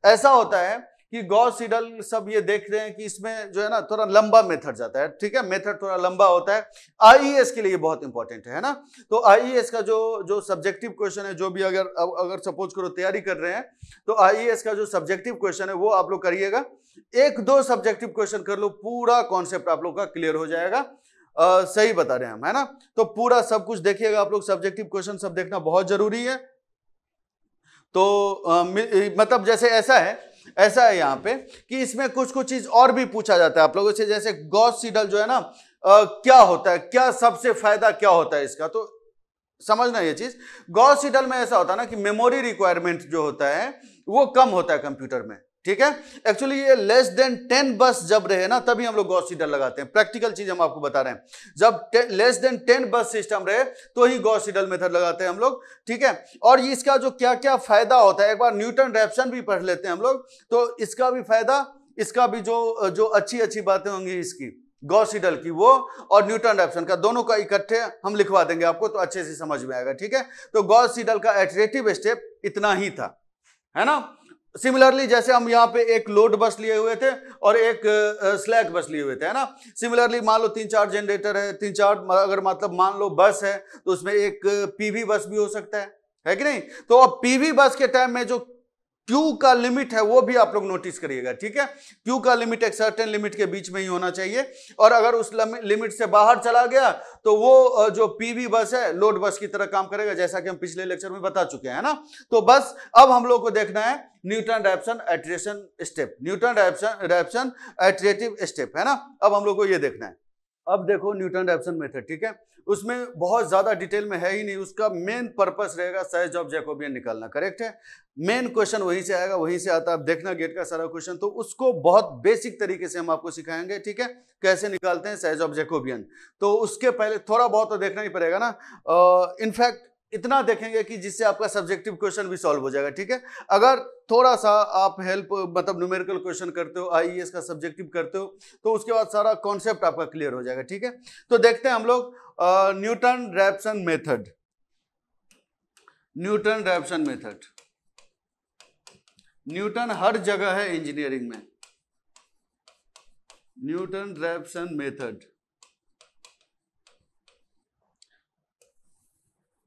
A: ऐसा होता है कि सीडल सब ये देख रहे हैं कि इसमें जो है ना थोड़ा लंबा मेथड जाता है ठीक है मेथड थोड़ा लंबा होता है आईईएस e के लिए बहुत इंपॉर्टेंट है ना तो आईईएस e का जो जो सब्जेक्टिव क्वेश्चन है जो भी अगर अगर सपोज करो तैयारी कर रहे हैं तो आईईएस e का जो सब्जेक्टिव क्वेश्चन है वो आप लोग करिएगा एक दो सब्जेक्टिव क्वेश्चन कर लो पूरा कॉन्सेप्ट आप लोग का क्लियर हो जाएगा आ, सही बता रहे हैं हम है ना तो पूरा सब कुछ देखिएगा आप लोग सब्जेक्टिव क्वेश्चन सब देखना बहुत जरूरी है तो आ, मतलब जैसे ऐसा है ऐसा है यहाँ पे कि इसमें कुछ कुछ चीज और भी पूछा जाता है आप लोगों से जैसे गॉस सीडल जो है ना आ, क्या होता है क्या सबसे फायदा क्या होता है इसका तो समझना ये चीज गॉस सीडल में ऐसा होता है ना कि मेमोरी रिक्वायरमेंट जो होता है वो कम होता है कंप्यूटर में ठीक है एक्चुअली ये लेस देन टेन बस जब रहे ना तभी हम लोग गॉस सीडर लगाते हैं प्रैक्टिकल चीज हम आपको बता रहे हैं जब less than ten bus system रहे तो ही गॉस सीडल मेथड लगाते हैं हम लोग ठीक है और इसका जो क्या क्या फायदा होता है एक बार न्यूटन रेप्शन भी पढ़ लेते हैं हम लोग तो इसका भी फायदा इसका भी जो जो अच्छी अच्छी बातें होंगी इसकी सीडल की वो और न्यूटन रेप्शन का दोनों का इकट्ठे हम लिखवा देंगे आपको तो अच्छे से समझ में आएगा ठीक है तो सीडल का एटरेटिव स्टेप इतना ही था है ना सिमिलरली जैसे हम यहाँ पे एक लोड बस लिए हुए थे और एक स्लैक बस लिए हुए थे है ना सिमिलरली मान लो तीन चार जनरेटर है तीन चार अगर मतलब मान लो बस है तो उसमें एक पीवी बस भी हो सकता है है कि नहीं तो अब पीवी बस के टाइम में जो क्यू का लिमिट है वो भी आप लोग नोटिस करिएगा ठीक है क्यू का लिमिट एक सर्टेन लिमिट के बीच में ही होना चाहिए और अगर उस लिमिट से बाहर चला गया तो वो जो पीवी बस है लोड बस की तरह काम करेगा जैसा कि हम पिछले लेक्चर में बता चुके हैं ना तो बस अब हम लोग को देखना है Newton Raphson iteration step Newton Raphson Raphson iterative step है ना अब हम लोग को ये देखना है अब देखो न्यूटन डायप्सन मेथड ठीक है उसमें बहुत ज़्यादा डिटेल में है ही नहीं उसका मेन पर्पस रहेगा साइज ऑफ जैकोबियन निकालना करेक्ट है मेन क्वेश्चन वहीं से आएगा वहीं से आता है आप देखना गेट का सारा क्वेश्चन तो उसको बहुत बेसिक तरीके से हम आपको सिखाएंगे ठीक है कैसे निकालते हैं साइज ऑफ जैकोबियन तो उसके पहले थोड़ा बहुत तो देखना ही पड़ेगा ना इनफैक्ट uh, इतना देखेंगे कि जिससे आपका सब्जेक्टिव क्वेश्चन भी सॉल्व हो जाएगा ठीक है अगर थोड़ा सा आप हेल्प मतलब न्यूमेरिकल क्वेश्चन करते हो आईईएस e का सब्जेक्टिव करते हो तो उसके बाद सारा कॉन्सेप्ट आपका क्लियर हो जाएगा ठीक है तो देखते हैं हम लोग Newton Raphson method Newton Raphson method Newton हर जगह है इंजीनियरिंग में न्यूटन रैप्सन मेथड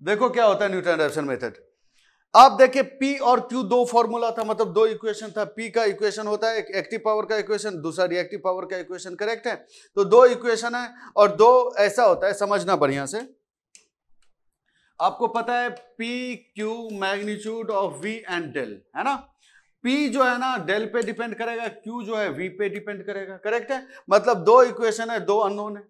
A: देखो क्या होता है न्यूटन रैप्सन मेथड आप देखिए P और Q दो फॉर्मूला था मतलब दो इक्वेशन था P का इक्वेशन होता है एक एक्टिव पावर का इक्वेशन दूसरा रिएक्टिव पावर का इक्वेशन करेक्ट है तो दो इक्वेशन है और दो ऐसा होता है समझना बढ़िया से आपको पता है P Q magnitude of V and del है ना P जो है ना डेल पे डिपेंड करेगा Q जो है V पे डिपेंड करेगा करेक्ट है मतलब दो इक्वेशन है दो अनोन है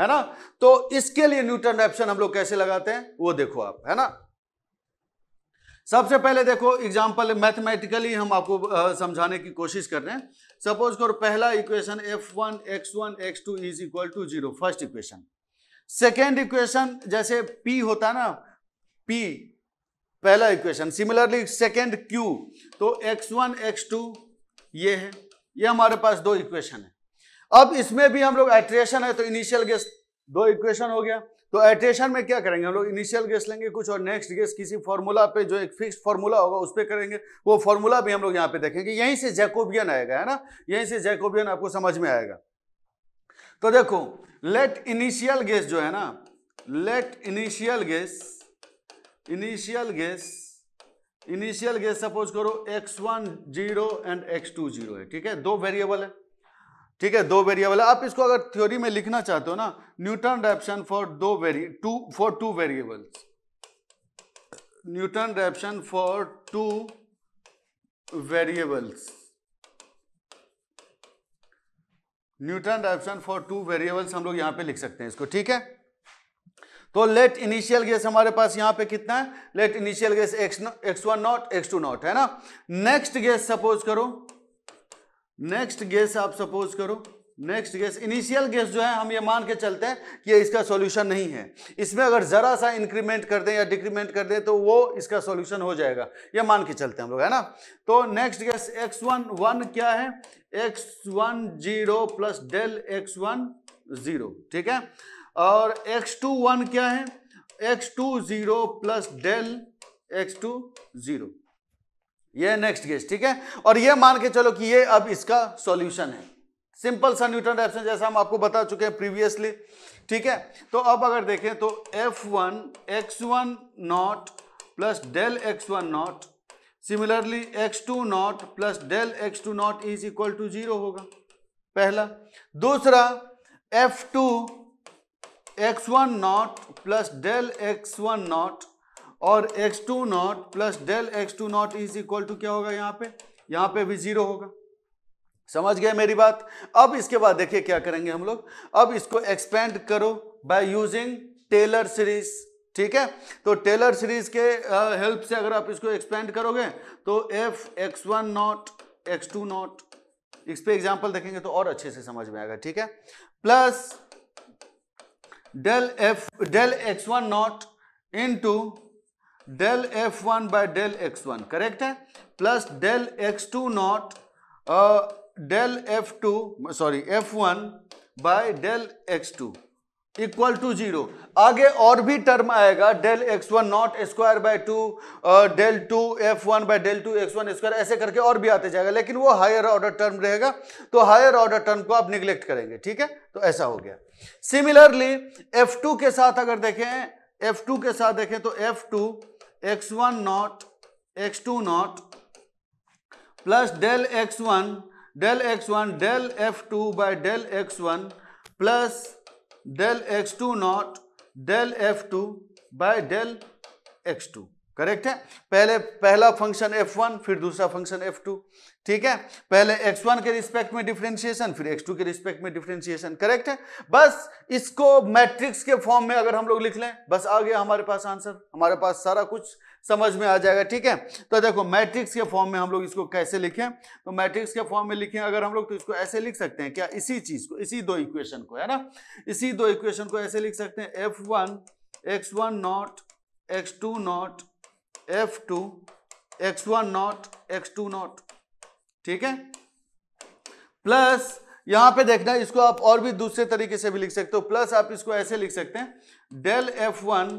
A: है ना तो इसके लिए न्यूटन रेप्शन हम लोग कैसे लगाते हैं वो देखो आप है ना सबसे पहले देखो एग्जाम्पल मैथमेटिकली हम आपको समझाने की कोशिश कर रहे हैं सपोज करो पहला equation F one X one X two is equal to zero first equation second equation जैसे पी होता है ना पी पहला इक्वेशन सिमिलरली सेकेंड क्यू तो एक्स वन एक्स टू ये है ये हमारे पास दो इक्वेशन है अब इसमें भी हम लोग एट्रेशन है तो इनिशियल गेस दो इक्वेशन हो गया तो एटेशन में क्या करेंगे हम लोग इनिशियल गेस लेंगे कुछ और नेक्स्ट गेस किसी फॉर्मूला पे जो एक फिक्स फॉर्मूला होगा उस पर करेंगे वो फॉर्मूला भी हम लोग यहाँ पे देखेंगे यहीं से जैकोबियन आएगा है ना यहीं से जैकोबियन आपको समझ में आएगा तो देखो लेट इनिशियल गेस जो है ना let initial guess initial guess initial guess suppose करो one zero and two zero है ठीक है दो वेरिएबल है ठीक है दो वेरिएबल आप इसको अगर थ्योरी में लिखना चाहते हो ना न्यूटन रेप्शन फॉर दो वेरिए two for two variables Newton Raphson for two variables Newton Raphson for two variables हम लोग यहां पे लिख सकते हैं इसको ठीक है तो लेट इनिशियल गैस हमारे पास यहां पे कितना है let initial guess X X one naught X two naught है ना नेक्स्ट गैस सपोज करो नेक्स्ट गैस आप सपोज करो नेक्स्ट गैस इनिशियल गैस जो है हम ये मान के चलते हैं कि इसका सॉल्यूशन नहीं है इसमें अगर ज़रा सा इंक्रीमेंट कर दें या डिक्रीमेंट कर दें तो वो इसका सॉल्यूशन हो जाएगा ये मान के चलते हैं हम लोग है ना तो next guess X one one क्या है X one zero plus del X one zero ठीक है और एक्स टू वन क्या है X two zero plus del X two zero ये नेक्स्ट गेज ठीक है और ये मान के चलो कि ये अब इसका सॉल्यूशन है सिंपल सा न्यूटन रेपसन जैसा हम आपको बता चुके हैं प्रीवियसली ठीक है तो अब अगर देखें तो F one X one naught plus del X one naught similarly X two naught plus del X two naught is equal to zero होगा पहला दूसरा F two X one naught plus del X one naught और X two naught plus del X two naught is equal to क्या होगा यहाँ पे यहाँ पे भी जीरो होगा समझ गए मेरी बात अब इसके बाद देखिए क्या करेंगे हम लोग अब इसको एक्सपेंड करो बाय यूजिंग टेलर सीरीज ठीक है तो टेलर सीरीज के हेल्प से अगर आप इसको एक्सपेंड करोगे तो F X one naught X two naught इस पे एग्जाम्पल देखेंगे तो और अच्छे से समझ में आएगा ठीक है plus del F del X one naught into del F one by del X one correct है plus del X two naught del F two sorry F one by del X two equal to zero आगे और भी term आएगा del X one naught square by two del two F one by del two X one square ऐसे करके और भी आते जाएगा लेकिन वो हायर ऑर्डर टर्म रहेगा तो हायर ऑर्डर टर्म को आप निग्लेक्ट करेंगे ठीक है तो ऐसा हो गया सिमिलरली एफ टू के साथ अगर देखें एफ टू के साथ देखें तो F two x1 naught x2 naught plus del x1 del x1 del f2 by del x1 plus del x2 naught del f2 by del x2 correct है पहले पहला फंक्शन f1 फिर दूसरा फंक्शन f2 ठीक है पहले x1 के respect में डिफ्रेंशिएशन फिर x2 के रिस्पेक्ट में डिफ्रेंशिएशन करेक्ट है बस इसको मैट्रिक्स के फॉर्म में अगर हम लोग लिख लें बस आ गया हमारे पास आंसर हमारे पास सारा कुछ समझ में आ जाएगा ठीक है तो देखो मैट्रिक्स के फॉर्म में हम लोग इसको कैसे लिखें तो मैट्रिक्स के फॉर्म में लिखें अगर हम लोग तो इसको ऐसे लिख सकते हैं क्या इसी चीज को इसी दो इक्वेशन को है ना इसी दो इक्वेशन को ऐसे लिख सकते हैं F one X one naught X two naught F two X one naught X two naught ठीक है प्लस यहां पे देखना इसको आप और भी दूसरे तरीके से भी लिख सकते हो प्लस आप इसको ऐसे लिख सकते हैं del F one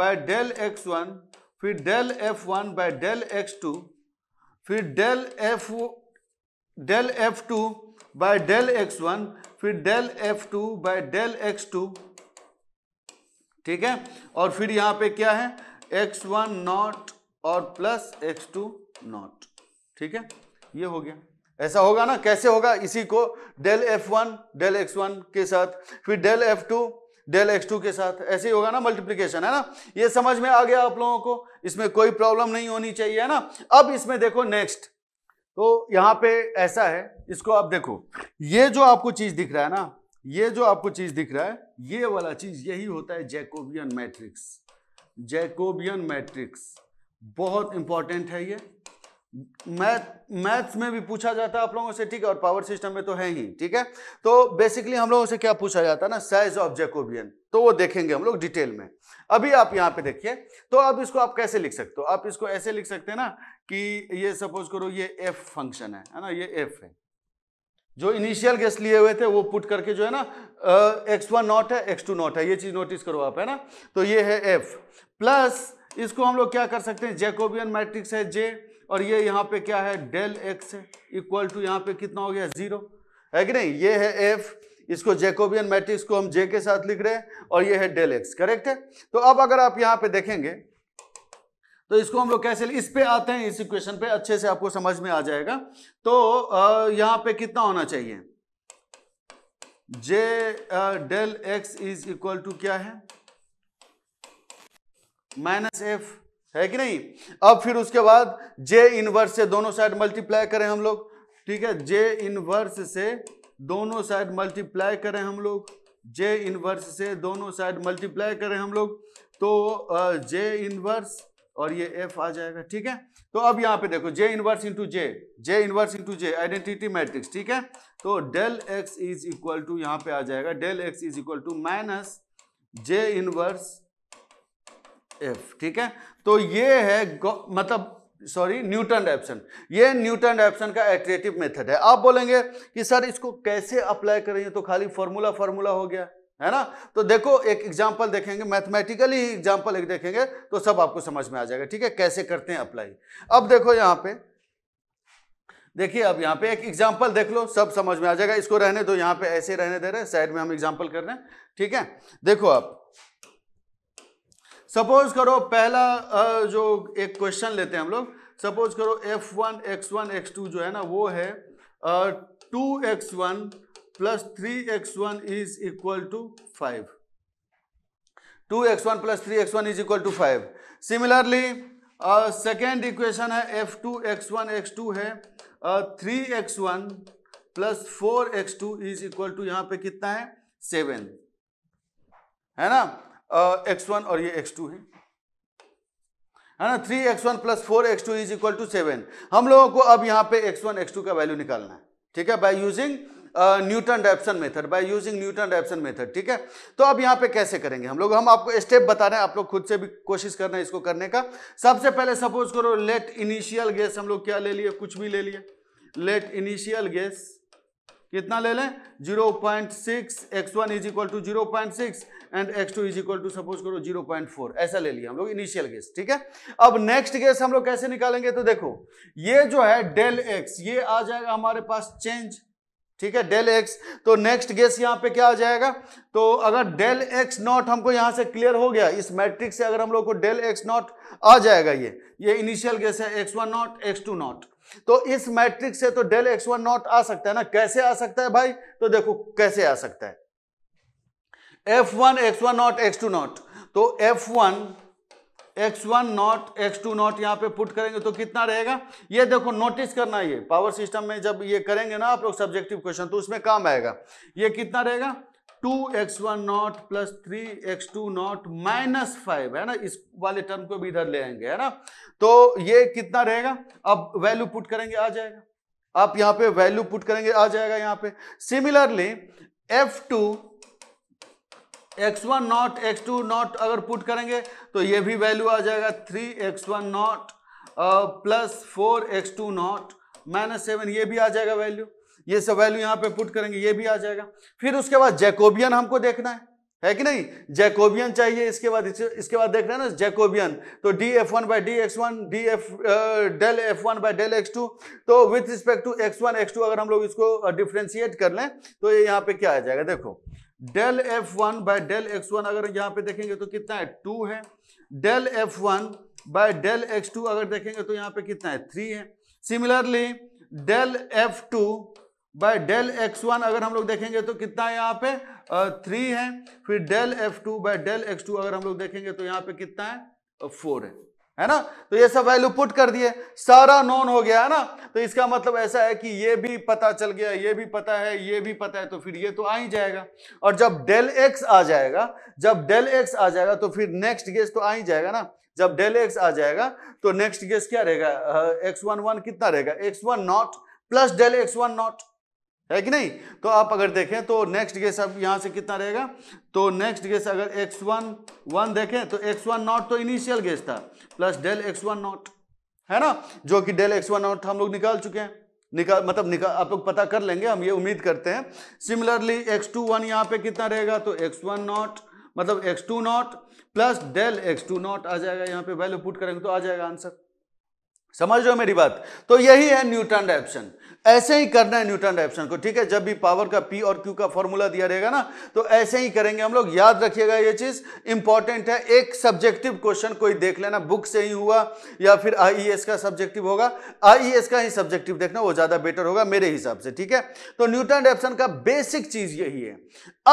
A: by del X one फिर del F one by del X two फिर del F del F two by del X one फिर del F two by del X two ठीक है और फिर यहां पे क्या है एक्स वन नॉट और प्लस एक्स टू नॉट ठीक है ये हो गया ऐसा होगा ना कैसे होगा इसी को del F one del X one के साथ फिर del F two del X two के साथ ऐसे ही होगा ना मल्टीप्लीकेशन है ना ये समझ में आ गया आप लोगों को इसमें कोई प्रॉब्लम नहीं होनी चाहिए है ना अब इसमें देखो नेक्स्ट तो यहाँ पे ऐसा है इसको आप देखो ये जो आपको चीज दिख रहा है ना ये जो आपको चीज दिख रहा है ये वाला चीज यही होता है जैकोबियन मैट्रिक्स जैकोबियन मैट्रिक्स बहुत इंपॉर्टेंट है ये मैथ मैथ्स में भी पूछा जाता है आप लोगों से ठीक है और पावर सिस्टम में तो है ही ठीक है तो बेसिकली हम लोगों से क्या पूछा जाता है ना साइज ऑफ जैकोबियन तो वो देखेंगे हम लोग डिटेल में अभी आप यहां पे देखिए तो अब इसको आप कैसे लिख सकते हो आप इसको ऐसे लिख सकते हैं ना कि ये सपोज करो ये एफ फंक्शन है ना ये एफ है जो इनिशियल गेस लिए हुए थे वो पुट करके जो है ना एक्स वन नॉट है एक्स टू नॉट है ये चीज नोटिस करो आप है ना तो ये है एफ प्लस इसको हम लोग क्या कर सकते हैं जेकोबियन मैट्रिक्स है जे और ये यहाँ पे क्या है डेल एक्स है इक्वल टू यहाँ पे कितना हो गया जीरो है कि नहीं ये है एफ इसको जेकोबियन मैट्रिक्स को हम जे के साथ लिख रहे हैं और ये है डेल एक्स करेक्ट है तो अब अगर आप यहाँ पे देखेंगे तो इसको हम लोग कैसे इस पे आते हैं इस इक्वेशन पे अच्छे से आपको समझ में आ जाएगा तो यहां पे कितना होना चाहिए J del X is equal to क्या है माइनस एफ है कि नहीं अब फिर उसके बाद जे इनवर्स से दोनों साइड मल्टीप्लाई करें हम लोग ठीक है जे इनवर्स से दोनों साइड मल्टीप्लाई करें हम लोग जे इनवर्स से दोनों साइड मल्टीप्लाई करें हम लोग तो जे इनवर्स और ये एफ आ जाएगा ठीक है तो अब यहाँ पे देखो J inverse into J J inverse into J identity matrix ठीक है तो del X is equal to यहाँ पे आ जाएगा del X is equal to minus J inverse F ठीक है तो ये है मतलब सॉरी न्यूटन एप्सन ये न्यूटन एप्सन का एट्रेटिव मेथड है आप बोलेंगे कि सर इसको कैसे अप्लाई करेंगे तो खाली फॉर्मूला फॉर्मूला हो गया है ना तो देखो एक एग्जाम्पल देखेंगे मैथमेटिकली एग्जाम्पल एक देखेंगे तो सब आपको समझ में आ जाएगा ठीक है कैसे करते हैं अप्लाई अब देखो यहाँ पे देखिए अब यहाँ पे एक एग्जाम्पल देख लो सब समझ में आ जाएगा इसको रहने दो यहाँ पे ऐसे रहने दे रहे हैं साइड में हम एग्जाम्पल कर रहे हैं ठीक है देखो आप सपोज करो पहला जो एक क्वेश्चन लेते हैं हम लोग सपोज करो F one X one X two जो है ना वो है two X one plus three X one is equal to five two X one plus three X one is equal to five similarly second equation है F two X one X two है three X one plus four X two is equal to यहाँ पे कितना है seven है ना x uh, one और ये एक्स टू है है ना three X one plus four X two is equal to seven हम लोगों को अब यहाँ पे एक्स वन एक्स टू का वैल्यू निकालना है ठीक है by using Newton Raphson method by using Newton Raphson method ठीक है तो अब यहाँ पे कैसे करेंगे हम लोग हम आपको स्टेप बता रहे हैं आप लोग खुद से भी कोशिश करना है इसको करने का सबसे पहले सपोज करो लेट इनिशियल गेस हम लोग क्या ले लिए कुछ भी ले लिए लेट इनिशियल गेस कितना ले लें zero point six X one is equal to zero point six and X two is equal to suppose करो जीरो पॉइंट फोर ऐसा ले लिया हम लोग इनिशियल गेस ठीक है अब नेक्स्ट गेस हम लोग कैसे निकालेंगे तो देखो ये जो है डेल एक्स ये आ जाएगा हमारे पास चेंज ठीक है डेल एक्स तो नेक्स्ट गेस यहां पे क्या आ जाएगा तो अगर डेल एक्स नॉट हमको यहां से क्लियर हो गया इस मैट्रिक्स से अगर हम लोग को डेल एक्स नॉट आ जाएगा ये ये इनिशियल गेस है X one naught X two naught तो इस मैट्रिक्स से तो डेल एक्स वन नॉट आ सकता है ना कैसे आ सकता है भाई तो देखो कैसे आ सकता है F one X one naught X two naught तो F one X one naught X two naught यहाँ पे पुट करेंगे तो कितना रहेगा ये देखो नोटिस करना ये पावर सिस्टम में जब ये करेंगे ना आप लोग सब्जेक्टिव क्वेश्चन तो उसमें काम आएगा ये कितना रहेगा two X one naught plus three X two naught minus five है ना इस वाले टर्म को भी इधर ले आएंगे है ना तो ये कितना रहेगा अब वैल्यू पुट करेंगे आ जाएगा आप यहाँ पे वैल्यू पुट करेंगे आ जाएगा यहाँ पे similarly F two X one naught X two naught अगर पुट करेंगे तो ये भी वैल्यू आ जाएगा three X one naught plus four X two naught minus seven ये भी आ जाएगा वैल्यू ये सब वैल्यू यहाँ पे पुट करेंगे ये भी आ जाएगा फिर उसके बाद जैकोबियन हमको देखना है है कि नहीं जैकोबियन चाहिए इसके बाद इसके बाद देख रहे हैं ना जैकोबियन तो D F one by D X one D F del F one by del X two तो with respect to X one X two अगर हम लोग इसको डिफ्रेंशिएट कर लें तो ये यहाँ पे क्या आ जाएगा देखो del F one by del X one अगर यहाँ पे देखेंगे तो कितना है टू है del F one by del X two अगर देखेंगे तो यहाँ पे कितना है थ्री है similarly del F two by del X one अगर हम लोग देखेंगे तो कितना है यहाँ पे थ्री है फिर del F two by del X two अगर हम लोग देखेंगे तो यहाँ पे कितना है फोर है है ना तो ये सब वैल्यू पुट कर दिए सारा नॉन हो गया है ना तो इसका मतलब ऐसा है कि ये भी पता चल गया ये भी पता है ये भी पता है तो फिर ये तो आ ही जाएगा और जब डेल एक्स आ जाएगा जब डेल एक्स आ जाएगा तो फिर नेक्स्ट गेस तो आ ही जाएगा ना जब डेल एक्स आ जाएगा तो नेक्स्ट गेस क्या रहेगा एक्स वन वन कितना रहेगा X one naught plus del X one naught है कि नहीं तो आप अगर देखें तो नेक्स्ट गेस अब यहां से कितना रहेगा तो नेक्स्ट गेस अगर एक्स वन वन देखें तो एक्स वन नॉट तो इनिशियल गेस था plus del X one naught है ना जो कि डेल एक्स वन नॉट हम लोग निकाल चुके हैं निकाल मतलब निकाल आप लोग पता कर लेंगे हम ये उम्मीद करते हैं सिमिलरली एक्स टू वन यहाँ पे कितना रहेगा तो एक्स वन नॉट मतलब X two naught plus del X two naught आ जाएगा यहाँ पे वैल्यू पुट करेंगे तो आ जाएगा आंसर समझ रहे हो मेरी बात तो यही है न्यूटन डायप्शन ऐसे ही करना है न्यूटन रैप्सन को ठीक है जब भी पावर का पी और क्यू का फॉर्मूला दिया रहेगा ना तो ऐसे ही करेंगे हम लोग याद रखिएगा ये चीज इंपॉर्टेंट है एक सब्जेक्टिव क्वेश्चन कोई देख लेना बुक से ही हुआ या फिर आई e का सब्जेक्टिव होगा आई e का ही सब्जेक्टिव देखना वो ज्यादा बेटर होगा मेरे हिसाब से ठीक है तो न्यूटन रैप्सन का बेसिक चीज यही है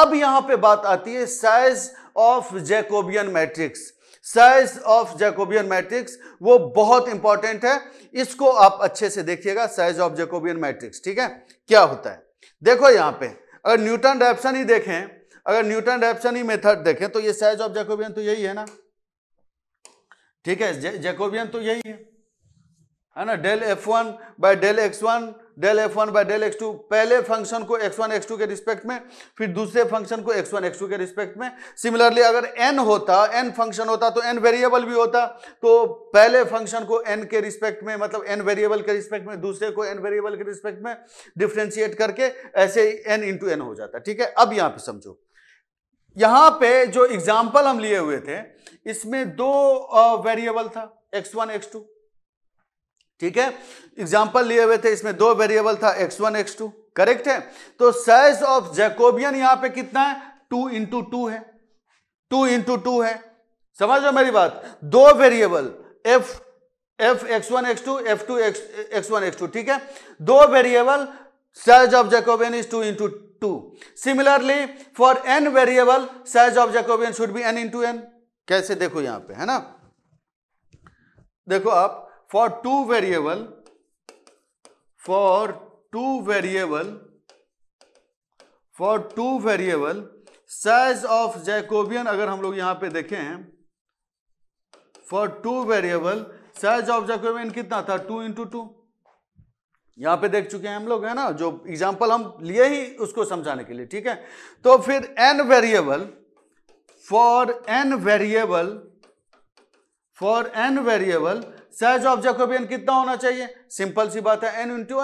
A: अब यहां पर बात आती है size of Jacobian matrix size of Jacobian matrix वो बहुत इंपॉर्टेंट है इसको आप अच्छे से देखिएगा साइज ऑफ जैकोबियन मैट्रिक्स ठीक है क्या होता है देखो यहां पे अगर न्यूटन रैप्सन ही देखें अगर न्यूटन रैप्सन ही मेथड देखें तो ये साइज ऑफ जैकोबियन तो यही है ना ठीक है जैकोबियन तो यही है है ना del F one by del X one del F one by del X two पहले फंक्शन को एक्स वन एक्स टू के रिस्पेक्ट में फिर दूसरे फंक्शन को एक्स वन एक्स टू के रिस्पेक्ट में सिमिलरली अगर एन होता एन फंक्शन होता तो एन वेरिएबल भी होता तो पहले फंक्शन को एन के रिस्पेक्ट में मतलब एन वेरिएबल के रिस्पेक्ट में दूसरे को एन वेरिएबल के रिस्पेक्ट में डिफ्रेंशिएट करके ऐसे एन इंटू एन हो जाता ठीक है अब यहाँ पे समझो यहाँ पे जो एग्जाम्पल हम लिए हुए थे इसमें दो वेरिएबल था एक्स वन एक्स टू ठीक है एग्जाम्पल लिए हुए थे इसमें दो वेरिएबल था X one X two correct है तो साइज ऑफ जैकोबियन यहां पे कितना है टू इंटू टू है टू इंटू टू है समझ लो मेरी बात दो variable F F X one X two F two X X one X two ठीक है दो variable size of Jacobian is two into two similarly for N variable size of Jacobian should be N into N कैसे देखो यहां पे है ना देखो आप for two variable for two variable for two variable size of Jacobian अगर हम लोग यहां पे देखें for two variable size of Jacobian कितना था टू इंटू टू यहां पे देख चुके हैं हम लोग है ना जो एग्जाम्पल हम लिए ही उसको समझाने के लिए ठीक है तो फिर N variable for N variable for N variable size of Jacobian कितना होना चाहिए सिंपल सी बात है N into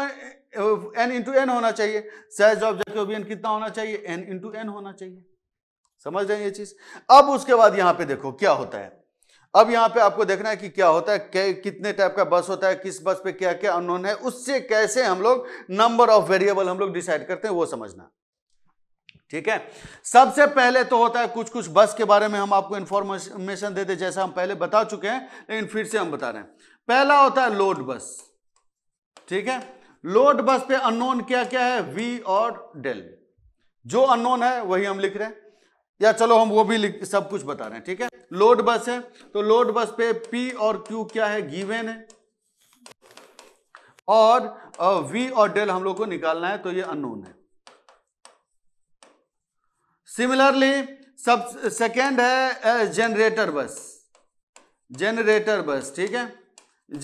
A: N into N होना चाहिए साइज ऑफ जैकोबियन कितना होना चाहिए एन इंटू एन होना चाहिए समझ रहे हैं ये चीज अब उसके बाद यहां पे देखो क्या होता है अब यहां पे आपको देखना है कि क्या होता है कितने टाइप का बस होता है किस बस पे क्या क्या अनोन है उससे कैसे हम लोग नंबर ऑफ वेरिएबल हम लोग डिसाइड करते हैं वो समझना ठीक है सबसे पहले तो होता है कुछ कुछ बस के बारे में हम आपको दे देते जैसा हम पहले बता चुके हैं लेकिन फिर से हम बता रहे हैं पहला होता है लोड बस ठीक है लोड बस पे अननोन क्या क्या है वी और डेल जो अननोन है वही हम लिख रहे हैं या चलो हम वो भी लिख सब कुछ बता रहे हैं ठीक है लोड बस है तो लोड बस पे पी और क्यू क्या है गिवेन है और वी और डेल हम लोग को निकालना है तो ये अननोन है सिमिलरली सब सेकेंड है जनरेटर बस जनरेटर बस ठीक है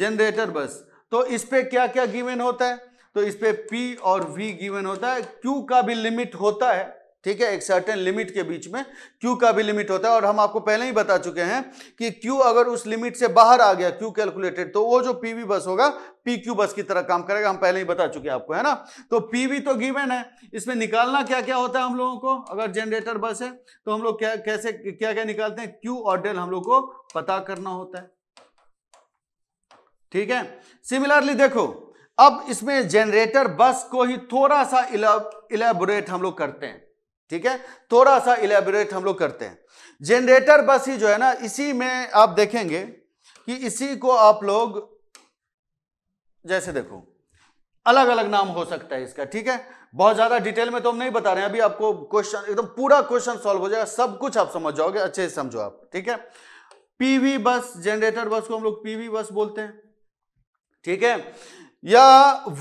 A: जनरेटर बस तो इस पे क्या क्या गिवन होता है तो इस पे पी और वी गिवन होता है क्यू का भी लिमिट होता है ठीक है एक सर्टेन लिमिट के बीच में क्यू का भी लिमिट होता है और हम आपको पहले ही बता चुके हैं कि क्यू अगर उस लिमिट से बाहर आ गया क्यू कैलकुलेटेड तो वो जो पीवी बस होगा पी क्यू बस की तरह काम करेगा हम पहले ही बता चुके हैं आपको है ना तो पीवी तो गिवन है इसमें निकालना क्या क्या होता है हम लोगों को अगर जनरेटर बस है तो हम लोग क्या कैसे क्या क्या निकालते हैं क्यू और डेल हम लोग को पता करना होता है ठीक है सिमिलरली देखो अब इसमें जनरेटर बस को ही थोड़ा सा इलेबोरेट हम लोग करते हैं ठीक है थोड़ा सा इलेबोरेट हम लोग करते हैं जनरेटर बस ही जो है ना इसी में आप देखेंगे कि इसी को आप लोग जैसे देखो अलग अलग नाम हो सकता है इसका ठीक है बहुत ज्यादा डिटेल में तो हम नहीं बता रहे हैं अभी आपको क्वेश्चन एकदम तो पूरा क्वेश्चन सॉल्व हो जाएगा सब कुछ आप समझ जाओगे अच्छे से समझो आप ठीक है पीवी बस जनरेटर बस को हम लोग पीवी बस बोलते हैं ठीक है या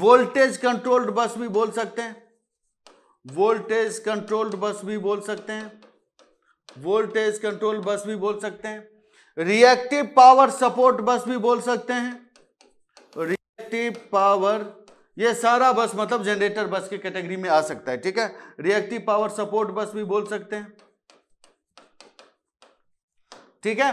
A: वोल्टेज कंट्रोल्ड बस भी बोल सकते हैं वोल्टेज कंट्रोल्ड बस भी बोल सकते हैं वोल्टेज कंट्रोल बस भी बोल सकते हैं रिएक्टिव पावर सपोर्ट बस भी बोल सकते हैं रिएक्टिव पावर ये सारा बस मतलब जनरेटर बस के कैटेगरी में आ सकता है ठीक है रिएक्टिव पावर सपोर्ट बस भी बोल सकते हैं ठीक है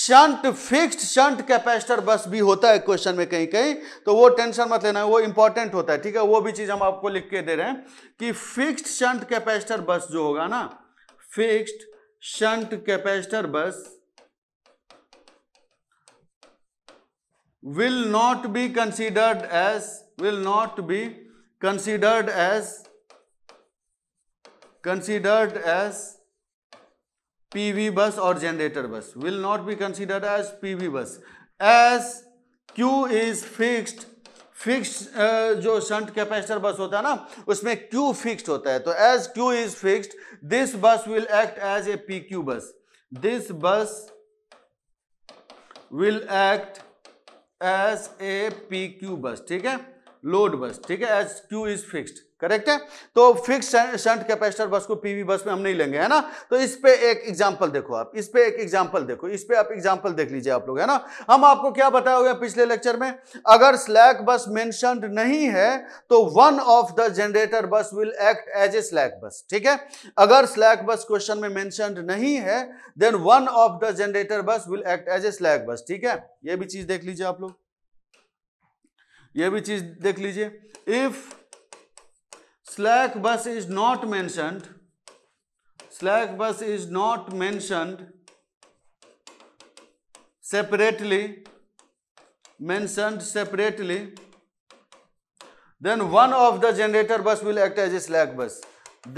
A: शंट फिक्स्ड शंट कैपेसिटर बस भी होता है क्वेश्चन में कहीं कहीं तो वो टेंशन मत लेना वो इंपॉर्टेंट होता है ठीक है वो भी चीज हम आपको लिख के दे रहे हैं कि फिक्स्ड शंट कैपेसिटर बस जो होगा ना fixed shunt capacitor bus will not be considered as will not be considered as considered as PV bus और generator bus not be considered as P PV bus as Q is fixed fixed जो shunt capacitor bus होता है ना उसमें Q fixed होता है तो as Q is fixed this bus will act as a P Q bus this bus will act as a P Q bus ठीक है लोड बस ठीक है as Q is fixed correct है तो fix shunt capacitor बस को PV बस में हम नहीं लेंगे है ना तो इस पे एक एग्जांपल देखो आप इस पे एक एग्जांपल देखो इस पे आप एग्जांपल देख लीजिए आप लोग है ना हम आपको क्या बताया हुआ पिछले लेक्चर में अगर स्लैक बस मेंशन नहीं है तो one of the generator bus will act as a slack bus ठीक है अगर स्लैक बस क्वेश्चन में मैंशन नहीं है then one of the generator bus will act as a slack bus ठीक है यह भी चीज देख लीजिए आप लोग यह भी चीज देख लीजिए if slack bus is not mentioned slack bus is not mentioned separately mentioned separately then one of the generator bus will act as a slack bus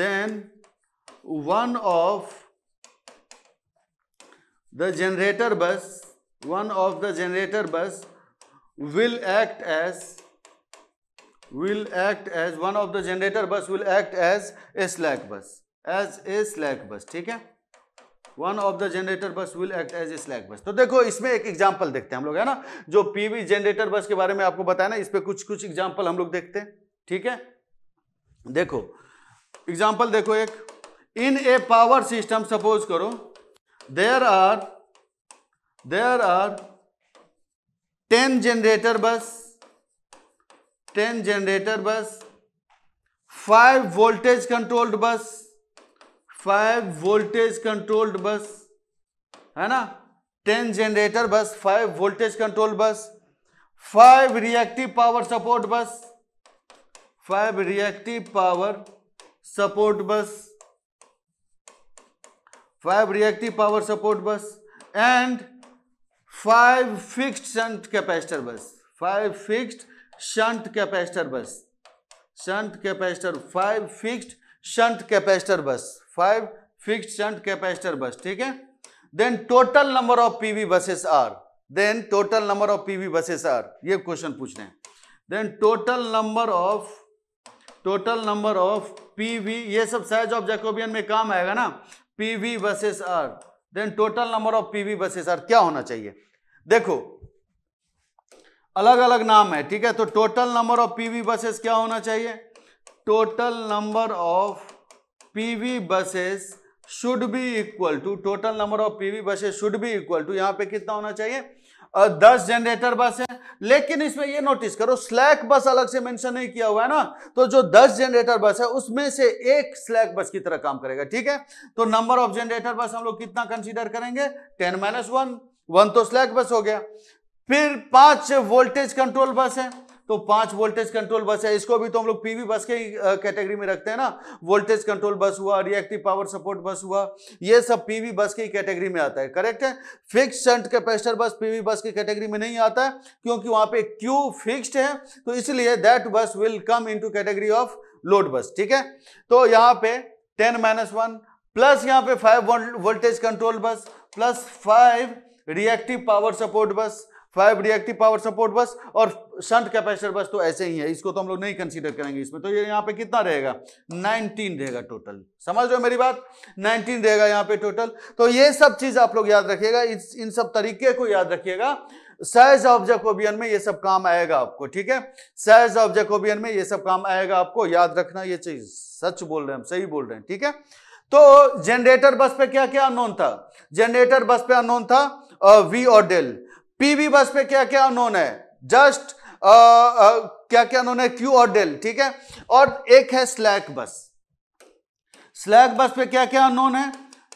A: then one of the generator bus one of the generator bus will act as will act as one of the generator bus will act as a slack bus as a slack bus ठीक है one of the generator bus will act as a slack bus तो देखो इसमें एक example देखते हैं हम लोग है ना जो पीवी जनरेटर बस के बारे में आपको बताया ना इस पर कुछ कुछ एग्जाम्पल हम लोग देखते हैं ठीक है देखो एग्जाम्पल देखो एक in a power system suppose करो there are there are ten generator bus ten generator bus five voltage controlled bus five voltage controlled bus है ना ten generator bus five voltage control bus five reactive power support bus five reactive power support bus five reactive power support bus and five fixed shunt capacitor bus five fixed shunt capacitor bus shunt capacitor five fixed shunt capacitor bus five fixed shunt capacitor bus ठीक है then total number of PV buses are then total number of PV buses are ये question पूछ रहे हैं then total number of total number of PV ये सब size of Jacobian में काम आएगा ना PV buses are then total number of PV buses are क्या होना चाहिए देखो अलग अलग नाम है ठीक है तो total number of PV buses क्या होना चाहिए total number of PV buses should be equal to total number of PV buses should be equal to यहां पे कितना होना चाहिए दस जनरेटर बस है लेकिन इसमें ये नोटिस करो स्लैक बस अलग से मेंशन नहीं किया हुआ है ना तो जो दस जनरेटर बस है उसमें से एक स्लैक बस की तरह काम करेगा ठीक है तो नंबर ऑफ जनरेटर बस हम लोग कितना कंसीडर करेंगे टेन माइनस वन वन तो स्लैक बस हो गया फिर पांच वोल्टेज कंट्रोल बस है तो पांच वोल्टेज कंट्रोल बस है इसको भी तो हम लोग पीवी बस के कैटेगरी में रखते हैं ना वोल्टेज कंट्रोल बस हुआ रिएक्टिव पावर सपोर्ट बस हुआ ये सब पीवी बस की कैटेगरी में आता है करेक्ट है fix shunt capacitor bus PV bus की कैटेगरी में नहीं आता है क्योंकि वहां पे क्यू फिक्स्ड है तो इसलिए that bus will come to category of load bus ठीक है तो यहाँ पे टेन माइनस वन प्लस यहाँ पे five voltage control bus plus five reactive power support bus five reactive power support bus और शंट कैपेसिटर बस तो ऐसे ही है इसको तो हम लोग नहीं कंसीडर करेंगे इसमें तो ये यहाँ पे कितना रहेगा 19 रहेगा टोटल समझ रहे हो मेरी बात 19 रहेगा यहाँ पे टोटल तो ये सब चीज आप लोग याद रखिएगा इन सब तरीके को याद रखिएगा साइज ऑफ जैकोबियन में ये सब काम आएगा आपको ठीक है साइज ऑफ जैकोबियन में ये सब काम आएगा आपको याद रखना ये चीज सच बोल रहे हैं हम सही बोल रहे हैं ठीक है तो जनरेटर बस पे क्या क्या अनोन था जनरेटर बस पे अनोन था वी और डेल पीवी बस पे क्या क्या उन्होंने जस्ट आ, आ, क्या क्या उन्होंने क्यू और डेल ठीक है और एक है स्लैक बस स्लैक बस पे क्या क्या अनोन है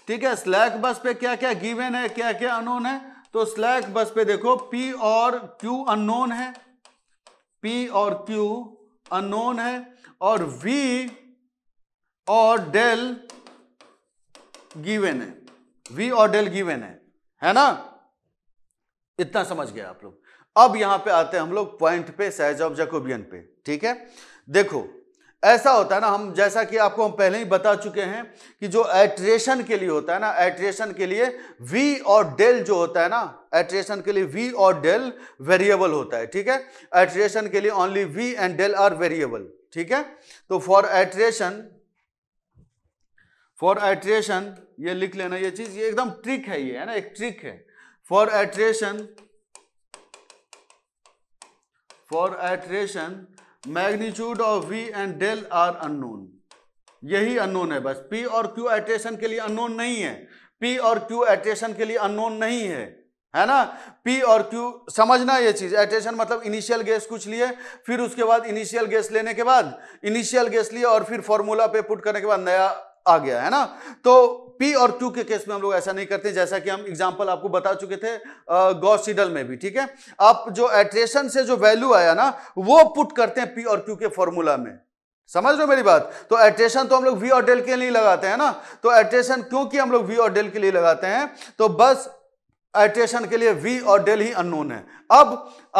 A: ठीक है स्लैक बस पे क्या क्या गिवन है क्या क्या अनोन है तो स्लैक बस पे देखो पी और क्यू अनोन है पी और क्यू अनोन है और वी और डेल गिवेन है वी और डेल गिवेन है है ना इतना समझ गया आप लोग अब यहां पे आते हैं हम लोग पॉइंट पे साइज ऑफ जकोबियन पे ठीक है देखो ऐसा होता है ना हम जैसा कि आपको हम पहले ही बता चुके हैं कि जो एट्रेशन के लिए होता है ना एट्रेशन के लिए v और डेल जो होता है ना एट्रेशन के लिए v और डेल वेरिएबल होता है ठीक है एट्रेशन के लिए only v and del are variable ठीक है तो फॉर एट्रेशन फॉर एट्रेशन ये लिख लेना ये चीज ये एकदम ट्रिक है ये है ना एक ट्रिक है for iteration for iteration magnitude of V and del are unknown यही अननोन है बस पी और क्यू एट्रेशन के लिए अननोन नहीं है पी और क्यू एट्रेशन के लिए अननोन नहीं है है ना p और q समझना ये चीज एट्रेशन मतलब इनिशियल गैस कुछ लिए फिर उसके बाद इनिशियल गैस लेने के बाद इनिशियल गैस लिए और फिर फॉर्मूला पे पुट करने के बाद नया आ गया है ना तो पी और क्यू के केस में हम लोग ऐसा नहीं करते जैसा कि हम एग्जांपल आपको बता चुके थे गॉसिडल में भी ठीक है आप जो एट्रेशन से जो वैल्यू आया ना वो पुट करते हैं पी और क्यू के फॉर्मूला में समझ रहे हो मेरी बात तो एट्रेशन तो हम लोग वी और डेल के लिए लगाते हैं ना तो एट्रेशन क्योंकि हम लोग वी और डेल के लिए लगाते हैं तो बस एट्रेशन के लिए वी और डेल ही अननोन है अब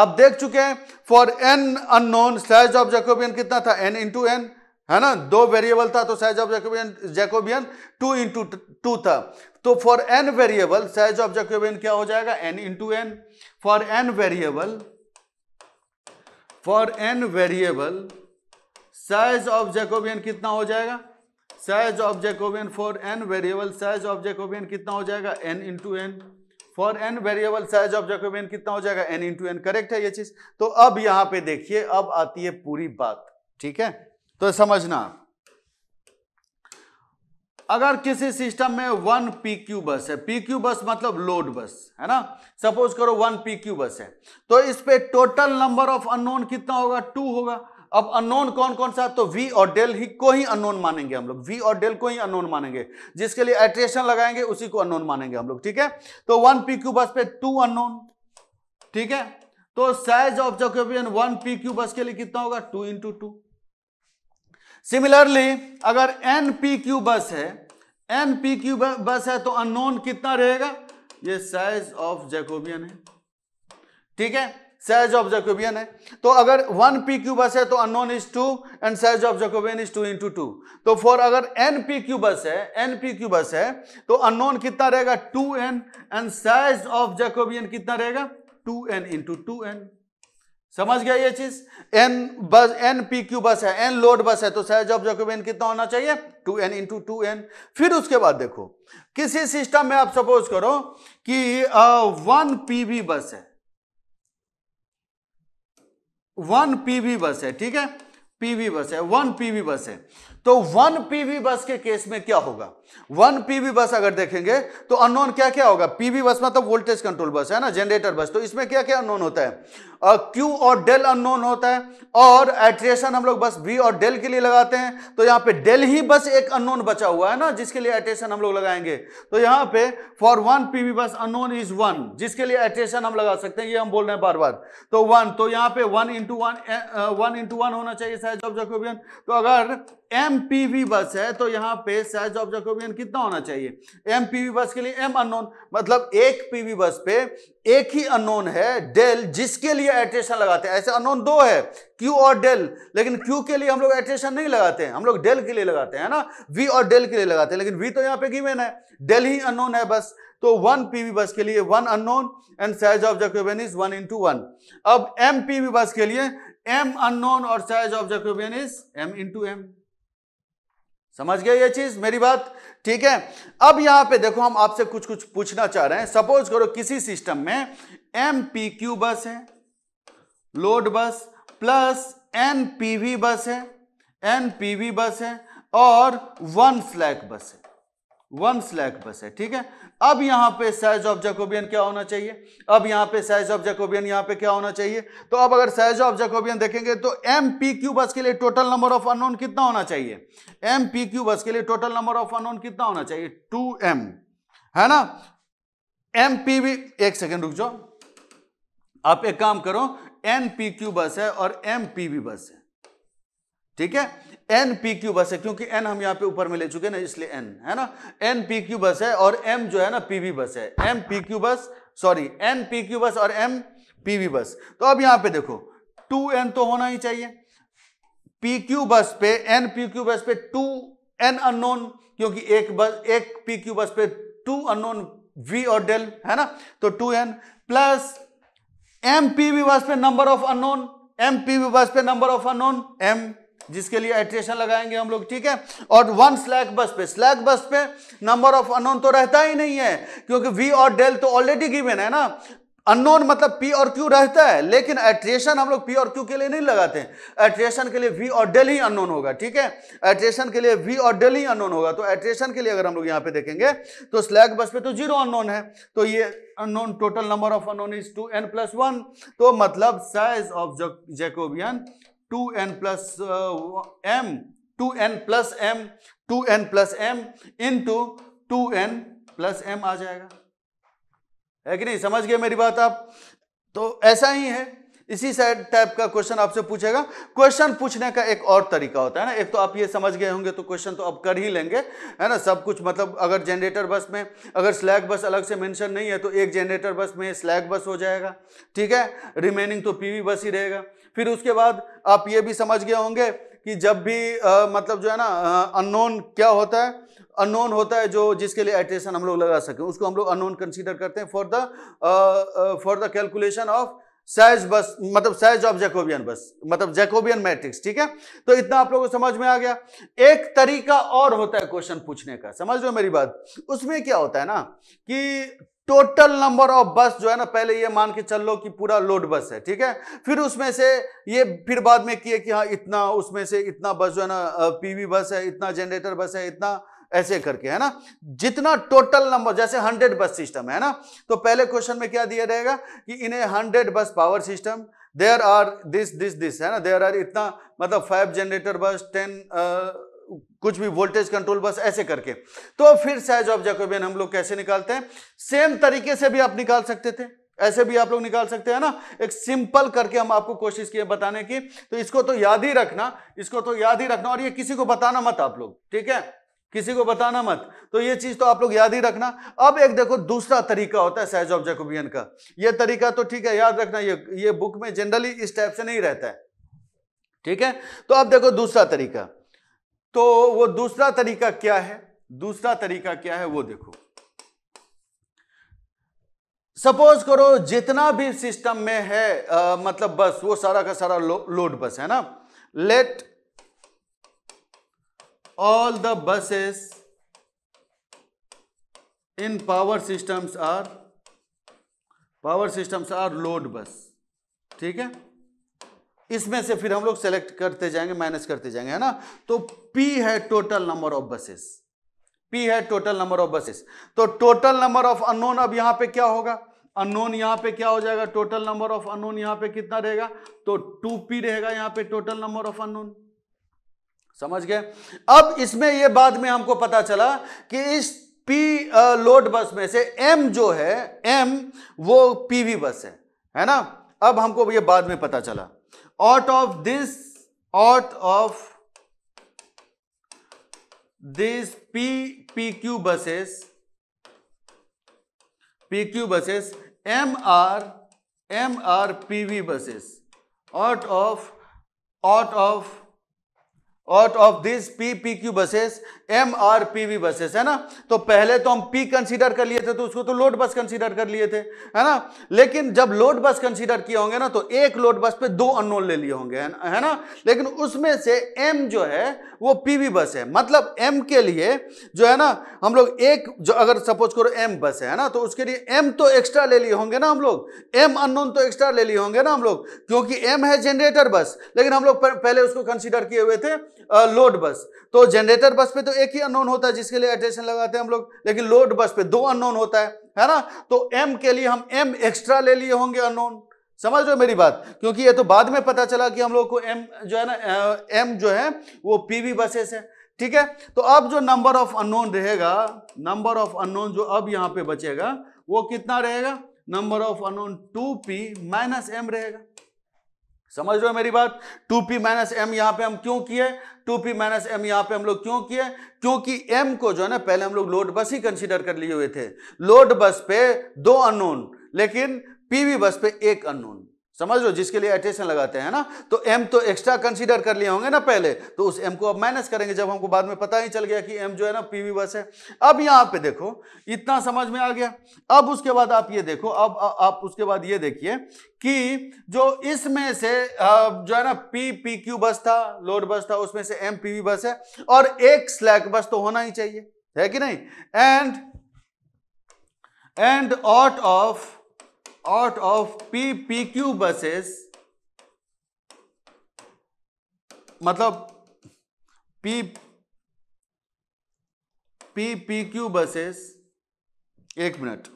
A: आप देख चुके हैं for N unknown slash of Jacobian कितना था एन इंटू एन है ना दो वेरिएबल था तो size of Jacobian Jacobian two into two था तो for N variable size of Jacobian क्या हो जाएगा N into N for N variable for N variable size of Jacobian कितना हो जाएगा size of Jacobian for N variable size of Jacobian कितना हो जाएगा N into N for N variable size of Jacobian कितना हो जाएगा एन इंटू एन करेक्ट है ये चीज तो अब यहां पे देखिए अब आती है पूरी बात ठीक है तो समझना अगर किसी सिस्टम में वन पी क्यू बस है पी क्यू बस मतलब लोड बस है ना सपोज करो वन पी क्यू बस है तो इस पे टोटल नंबर ऑफ अननोन कितना होगा टू होगा अब अननोन कौन कौन सा तो वी और डेल ही को ही अननोन मानेंगे हम लोग वी और डेल को ही अननोन मानेंगे जिसके लिए एट्रेशन लगाएंगे उसी को अननोन मानेंगे हम लोग ठीक है तो वन पी क्यू बस पे टू अननोन ठीक है तो साइज ऑफ जो वन पी क्यू बस के लिए कितना होगा टू इंटू टू सिमिलरली अगर एन पी क्यू बस है एन पी क्यू बस है तो अननोन कितना रहेगा ये साइज ऑफ जैकोबियन है ठीक है साइज ऑफ जैकोबियन है तो अगर वन पी क्यू बस है तो unknown is two and size of Jacobian is two into two तो फॉर अगर एन पी क्यू बस है एन पी क्यू बस है तो अननोन कितना रहेगा two N and size of Jacobian कितना रहेगा two N into two N समझ गया ये चीज एन बस एन पी क्यू बस है एन लोड बस है तो साइज ऑफ जॉकोबियन कितना होना चाहिए two N into two N फिर उसके बाद देखो किसी सिस्टम में आप सपोज करो कि वन वी बस है वन पीवी बस है ठीक है पीवी बस है वन वी बस है तो वन पीवी बस के केस में क्या होगा वन पीवी बस अगर देखेंगे तो अननोन क्या क्या होगा पीवी बस मतलब वोल्टेज कंट्रोल बस है ना जनरेटर बस तो इसमें क्या क्या अननोन होता है क्यू और डेल अननोन होता है और एट्रेशन हम लोग बस बी और डेल के लिए लगाते हैं तो यहाँ पे डेल ही बस एक अननोन बचा हुआ है ना जिसके लिए एट्रेशन हम लोग लगाएंगे तो यहाँ पे for one PV bus unknown is one जिसके लिए एट्रेशन हम लगा सकते हैं ये हम बोल रहे हैं बार बार तो वन तो यहाँ पे one into one one into one होना चाहिए साइज ऑफ जकोबियन तो अगर एम बस है तो यहाँ पे साइज ऑफ जकोबियन हीमोग्लोबिन कितना होना चाहिए एम पीवी बस के लिए एम अनोन मतलब एक पीवी बस पे एक ही अनोन है डेल जिसके लिए एट्रेशन लगाते हैं ऐसे अनोन दो है क्यू और डेल लेकिन क्यू के लिए हम लोग एट्रेशन नहीं लगाते हैं हम लोग डेल के लिए लगाते हैं ना वी और डेल के लिए लगाते हैं लेकिन वी तो यहाँ पे गिवेन है डेल ही अनोन है बस तो वन पीवी बस के लिए one unknown and size of Jacobian is one into one अब एम पीवी बस के लिए एम अनोन और size of Jacobian is M into M समझ गए ये चीज मेरी बात ठीक है अब यहां पे देखो हम आपसे कुछ कुछ पूछना चाह रहे हैं सपोज करो किसी सिस्टम में एम पी क्यू बस है लोड बस प्लस एन पी वी बस है एन पी वी बस है और वन स्लैक बस है वन स्लैक बस है ठीक है अब यहां पे साइज ऑफ जैकोबियन क्या होना चाहिए अब यहां पे साइज ऑफ जैकोबियन यहां पे क्या होना चाहिए तो अब अगर साइज ऑफ जैकोबियन देखेंगे तो एम पी क्यू बस के लिए टोटल नंबर ऑफ अनोन कितना होना चाहिए एम पी क्यू बस के लिए टोटल नंबर ऑफ अनोन कितना होना चाहिए टू एम है ना एम पी भी एक सेकेंड रुक जाओ आप एक काम करो एन पी क्यू बस है और एम पी भी बस है ठीक है एन पी क्यू बस है क्योंकि एन हम यहाँ पे ऊपर में ले चुके ना इसलिए एन है ना एन पी क्यू बस है और एम जो है ना पी बस है M P Q bus sorry N P Q bus और एम पी बस तो अब यहाँ पे देखो टू एन तो होना ही चाहिए पी क्यू बस पे एन पी क्यू बस पे टू एन अनोन क्योंकि एक बस एक पी क्यू बस पे टू अनोन वी और डेल है ना तो two N plus M P V bus पे number of unknown M P V bus पे नंबर ऑफ अनोन एम जिसके लिए एट्रेशन लगाएंगे हम लोग ठीक है और वन स्लैक बस पे स्लैक बस पे नंबर ऑफ अनोन तो रहता ही नहीं है क्योंकि वी और डेल तो ऑलरेडी गिवेन है ना अननोन मतलब पी और क्यू रहता है लेकिन एट्रेशन हम लोग पी और क्यू के लिए नहीं लगाते हैं एट्रेशन के लिए वी और डेल ही अननोन होगा ठीक है एट्रेशन के लिए वी और डेल ही अननोन होगा तो एट्रेशन के लिए अगर हम लोग यहाँ पे देखेंगे तो स्लैग बस पे तो जीरो अननोन है तो ये unknown total number of unknown is two N plus one तो मतलब size of Jacobian two N plus M two N plus M two N plus M into two N plus M आ जाएगा है कि नहीं समझ गए मेरी बात आप तो ऐसा ही है इसी साइड टाइप का क्वेश्चन आपसे पूछेगा क्वेश्चन पूछने का एक और तरीका होता है ना एक तो आप ये समझ गए होंगे तो क्वेश्चन तो अब कर ही लेंगे है ना सब कुछ मतलब अगर जनरेटर बस में अगर स्लैग बस अलग से मेंशन नहीं है तो एक जनरेटर बस में स्लैग बस हो जाएगा ठीक है रिमेनिंग तो पीवी बस ही रहेगा फिर उसके बाद आप ये भी समझ गए होंगे कि जब भी आ, मतलब जो है ना अननोन क्या होता है अननोन होता है जो जिसके लिए एट्रेशन हम लोग लगा सकें उसको हम लोग अननोन कंसीडर करते हैं for the for the calculation of size बस मतलब साइज ऑफ जैकोबियन बस मतलब जैकोबियन मैट्रिक्स ठीक है तो इतना आप लोगों को समझ में आ गया एक तरीका और होता है क्वेश्चन पूछने का समझ लो मेरी बात उसमें क्या होता है ना कि टोटल नंबर ऑफ बस जो है ना पहले ये मान के चल लो कि पूरा लोड बस है ठीक है फिर उसमें से ये फिर बाद में किए कि हाँ इतना उसमें से इतना बस जो है ना पीवी बस है इतना जनरेटर बस है इतना ऐसे करके है ना जितना टोटल नंबर जैसे हंड्रेड बस सिस्टम है ना तो पहले क्वेश्चन में क्या दिया रहेगा कि इन्हें hundred bus power system there are this this this है ना देयर आर इतना मतलब फाइव जनरेटर बस टेन कुछ भी वोल्टेज कंट्रोल बस ऐसे करके तो फिर साइज ऑफ जैकोबियन हम लोग कैसे निकालते हैं सेम तरीके से भी आप निकाल सकते थे ऐसे भी आप लोग निकाल सकते हैं ना एक सिंपल करके हम आपको कोशिश किए बताने की तो इसको तो याद ही रखना इसको तो याद ही रखना और ये किसी को बताना मत आप लोग ठीक है किसी को बताना मत तो ये चीज तो आप लोग याद ही रखना अब एक देखो दूसरा तरीका होता है साइज ऑफ जैकोबियन का ये तरीका तो ठीक है याद रखना ये ये बुक में जनरली इस टाइप से नहीं रहता है ठीक है तो अब देखो दूसरा तरीका तो वो दूसरा तरीका क्या है दूसरा तरीका क्या है वो देखो सपोज करो जितना भी सिस्टम में है आ, मतलब बस वो सारा का सारा लो, लोड बस है ना let all the buses in power systems are power systems are load bus ठीक है इसमें से फिर हम लोग सेलेक्ट करते जाएंगे माइनस करते जाएंगे है ना तो पी है total number of buses P है टोटल नंबर ऑफ बसेस तो टोटल नंबर ऑफ अनोन अब यहां पे क्या होगा अनोन यहां पे क्या हो जाएगा टोटल नंबर ऑफ अनोन यहां पे कितना रहेगा तो टू पी रहेगा यहां पे टोटल नंबर ऑफ अनोन समझ गए अब इसमें ये बाद में हमको पता चला कि इस पी लोड बस में से एम जो है एम वो पीवी बस है है ना अब हमको ये बाद में पता चला out of this out of these P, PQ buses PQ buses M R M R P V PV buses out of out of out of this P P Q buses M are P V buses है ना तो पहले तो हम P consider कर लिए थे तो उसको तो लोड बस कंसीडर कर लिए थे है ना लेकिन जब लोड बस कंसीडर किए होंगे ना तो एक लोड बस पे दो अनोन ले लिए होंगे है ना लेकिन उसमें से एम जो है वो पी वी बस है मतलब एम के लिए जो है ना हम लोग एक जो अगर सपोज करो एम बस है ना तो उसके लिए एम तो एक्स्ट्रा ले लिए होंगे ना हम लोग एम अनोन तो एक्स्ट्रा ले लिए होंगे ना हम लोग क्योंकि एम है जनरेटर बस लेकिन हम लोग पहले उसको कंसिडर किए हुए थे लोड बस तो जनरेटर बस पे तो एक ही अननोन होता है जिसके लिए एटेंशन लगाते हैं हम लोग लेकिन लोड बस पे दो अननोन होता है है ना तो एम के लिए हम एम एक्स्ट्रा ले लिए होंगे अननोन समझ रहे हो मेरी बात क्योंकि ये तो बाद में पता चला कि हम लोग को एम जो है ना एम जो है वो पीवी बसेस है ठीक है तो अब जो नंबर ऑफ अननोन रहेगा नंबर ऑफ अननोन जो अब यहाँ पे बचेगा वो कितना रहेगा number of unknown two P minus M रहेगा समझ रहे हो मेरी बात टू पी माइनस एम यहाँ पे हम क्यों किए टू पी माइनस एम यहाँ पे हम लोग क्यों किए क्योंकि एम को जो है ना पहले हम लोग लोड बस ही कंसिडर कर लिए हुए थे लोड बस पे दो अनोन लेकिन पीवी बस पे एक अनोन समझ लो जिसके लिए एटेशन लगाते हैं ना तो एम तो एक्स्ट्रा कंसीडर कर लिए होंगे ना पहले तो उस एम को अब माइनस करेंगे जब हमको बाद में पता ही चल गया कि एम जो है ना पीवी बस है अब यहाँ पे देखो इतना समझ में आ गया अब उसके बाद आप ये देखो अब आ, आप उसके बाद ये देखिए कि जो इसमें से जो है ना पी पी क्यू बस था लोड बस था उसमें से एम पीवी बस है और एक स्लैक बस तो होना ही चाहिए है कि नहीं and and out of out of PPQ buses मतलब P P P Q buses एक minute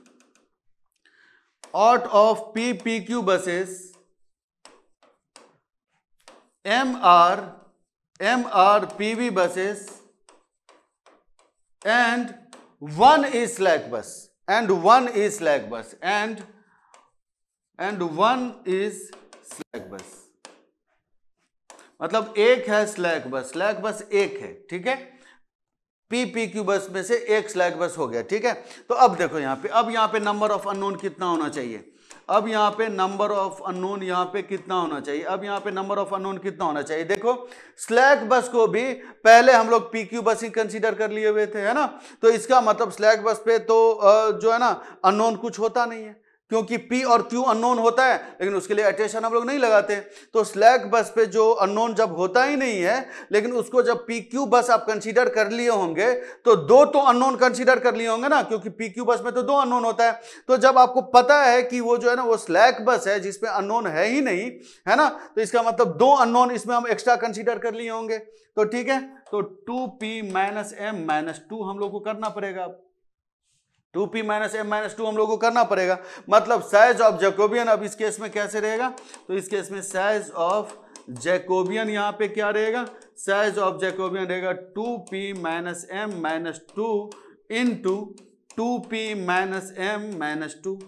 A: out of PPQ buses M R M R P V buses and one is slack bus and one is slack bus and and one is slack bus मतलब एक है slack बस slack बस एक है ठीक है पी पी क्यू बस में से एक स्लैक बस हो गया ठीक है तो अब देखो यहाँ पे अब यहाँ पे नंबर ऑफ अननोन कितना होना चाहिए अब यहाँ पे नंबर ऑफ अननोन यहाँ पे कितना होना चाहिए अब यहाँ पे नंबर ऑफ अननोन कितना होना चाहिए देखो स्लैक बस को भी पहले हम लोग पी क्यू बस ही कंसिडर कर लिए हुए थे है ना तो इसका मतलब स्लैक बस पे तो जो है ना अननोन कुछ होता नहीं है क्योंकि P और Q अननोन होता है लेकिन उसके लिए अटेशन हम लोग नहीं लगाते तो स्लैक बस पे जो अननोन जब होता ही नहीं है लेकिन उसको जब पी क्यू बस आप कंसीडर कर लिए होंगे तो दो तो अननोन कंसीडर कर लिए होंगे ना क्योंकि पी क्यू बस में तो दो अननोन होता है तो जब आपको पता है कि वो जो है ना वो स्लैक बस है जिसमें अननोन है ही नहीं है ना तो इसका मतलब दो अननोन इसमें हम एक्स्ट्रा कंसिडर कर लिए होंगे तो ठीक है तो two P minus M minus two हम लोग को करना पड़ेगा अब two P minus M minus two हम लोग को करना पड़ेगा मतलब साइज ऑफ जैकोबियन अब इस केस में कैसे रहेगा तो इस केस में साइज ऑफ जैकोबियन यहाँ पे क्या रहेगा साइज ऑफ जैकोबियन रहेगा two P minus M minus two into two P minus M minus two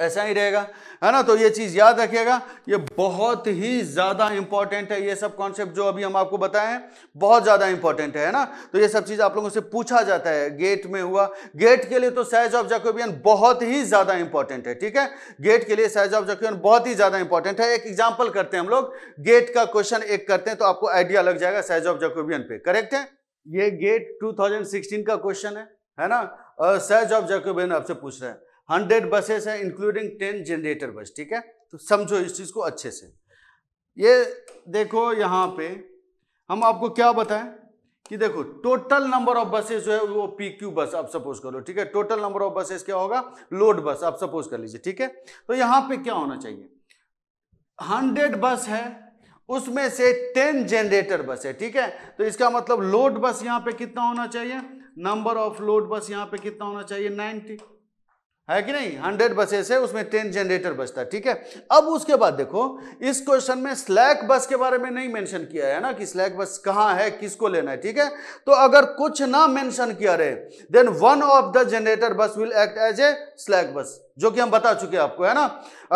A: ऐसा ही रहेगा है ना तो ये चीज़ याद रखिएगा ये बहुत ही ज़्यादा इंपॉर्टेंट है ये सब कॉन्सेप्ट जो अभी हम आपको बताए हैं बहुत ज़्यादा इंपॉर्टेंट है ना तो ये सब चीज़ आप लोगों से पूछा जाता है गेट में हुआ गेट के लिए तो साइज ऑफ जैकोबियन बहुत ही ज़्यादा इंपॉर्टेंट है ठीक है गेट के लिए साइज ऑफ जैकोबियन बहुत ही ज़्यादा इंपॉर्टेंट है एक एग्जाम्पल करते हैं हम लोग गेट का क्वेश्चन एक करते हैं तो आपको आइडिया लग जाएगा साइज ऑफ जैकोबियन पे करेक्ट है ये गेट टू का क्वेश्चन है है ना साइज ऑफ जैकोबियन आपसे पूछ रहे हैं हंड्रेड बसेस हैं इंक्लूडिंग टेन जनरेटर बस ठीक है तो समझो इस चीज़ को अच्छे से ये देखो यहाँ पे हम आपको क्या बताएं कि देखो टोटल नंबर ऑफ बसेस जो है वो पी क्यू बस आप सपोज करो ठीक है टोटल नंबर ऑफ बसेस क्या होगा लोड बस आप सपोज कर लीजिए ठीक है तो यहाँ पे क्या होना चाहिए हंड्रेड बस है उसमें से टेन जनरेटर बस है ठीक है तो इसका मतलब लोड बस यहाँ पे कितना होना चाहिए नंबर ऑफ लोड बस यहाँ पे कितना होना चाहिए नाइनटी है कि नहीं हंड्रेड बसेस है उसमें टेन जनरेटर बचता है ठीक है अब उसके बाद देखो इस क्वेश्चन में स्लैक बस के बारे में नहीं मेंशन किया है ना कि स्लैक बस कहाँ है किसको लेना है ठीक है तो अगर कुछ ना मेंशन किया रहे then one of the generator bus will act as a slack bus जो कि हम बता चुके हैं आपको है ना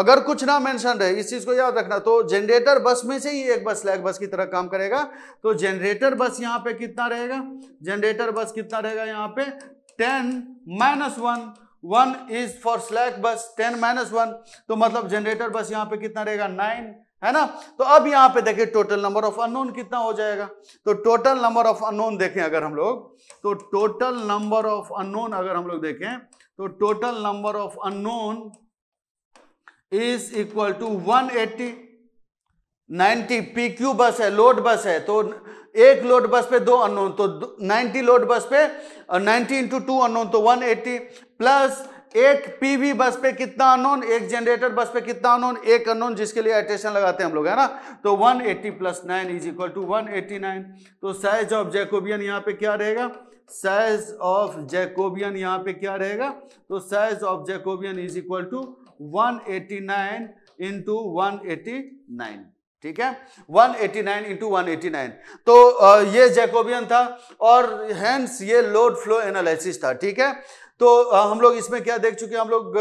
A: अगर कुछ ना मेंशन रहे इस चीज को याद रखना तो जनरेटर बस में से ही एक बस स्लैग बस की तरह काम करेगा तो जनरेटर बस यहाँ पे कितना रहेगा जनरेटर बस कितना रहेगा यहाँ पे ten minus one one is for slack bus ten minus one तो मतलब जनरेटर बस यहाँ पे कितना रहेगा नाइन है ना तो अब यहाँ पे देखिए टोटल नंबर ऑफ अनोन कितना हो जाएगा तो टोटल नंबर ऑफ अनोन देखें अगर हम लोग तो टोटल नंबर ऑफ अनोन अगर हम लोग देखें तो total number of unknown is equal to 180 90 P Q bus है लोड बस है तो एक लोड बस पे दो अनोन तो 90 लोड बस पे 90 इंटू टू अनोन तो 180 प्लस एक पीवी बस पे कितना अनोन एक जनरेटर बस पे कितना अनोन एक अनोन जिसके लिए एटेशन लगाते हैं हम लोग है ना तो 180 eighty plus nine is equal to one तो साइज ऑफ जैकोबियन यहाँ पे क्या रहेगा साइज ऑफ जैकोबियन यहाँ पे क्या रहेगा तो size of Jacobian is equal to one eighty nine into one ठीक है 189 एटी नाइन इंटू वन तो ये जैकोबियन था और हैंस ये लोड फ्लो एनालिसिस था ठीक है तो हम लोग इसमें क्या देख चुके हैं हम लोग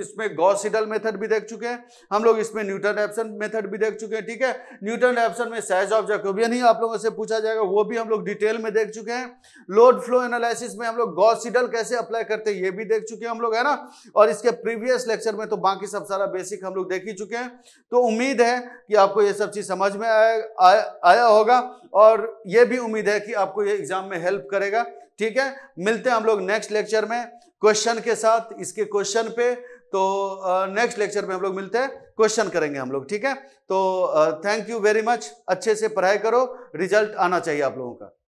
A: इसमें गॉसिडल मेथड भी देख चुके हैं हम लोग इसमें न्यूटन एप्सन मेथड भी देख चुके हैं ठीक है न्यूटन एप्सन में साइज ऑफ जैकोबियन ही आप लोगों से पूछा जाएगा वो भी हम लोग डिटेल में देख चुके हैं लोड फ्लो एनालिसिस में हम लोग गॉसिडल कैसे अप्लाई करते हैं ये भी देख चुके हैं हम लोग है ना और इसके प्रीवियस लेक्चर में तो बाकी सब सारा बेसिक हम लोग देख ही चुके हैं तो उम्मीद है कि आपको ये सब चीज़ समझ में आया आया, आया होगा और ये भी उम्मीद है कि आपको ये एग्जाम में हेल्प करेगा ठीक है मिलते हैं हम लोग नेक्स्ट लेक्चर में क्वेश्चन के साथ इसके क्वेश्चन पे तो नेक्स्ट लेक्चर में हम लोग मिलते हैं क्वेश्चन करेंगे हम लोग ठीक है तो थैंक यू वेरी मच अच्छे से पढ़ाई करो रिजल्ट आना चाहिए आप लोगों का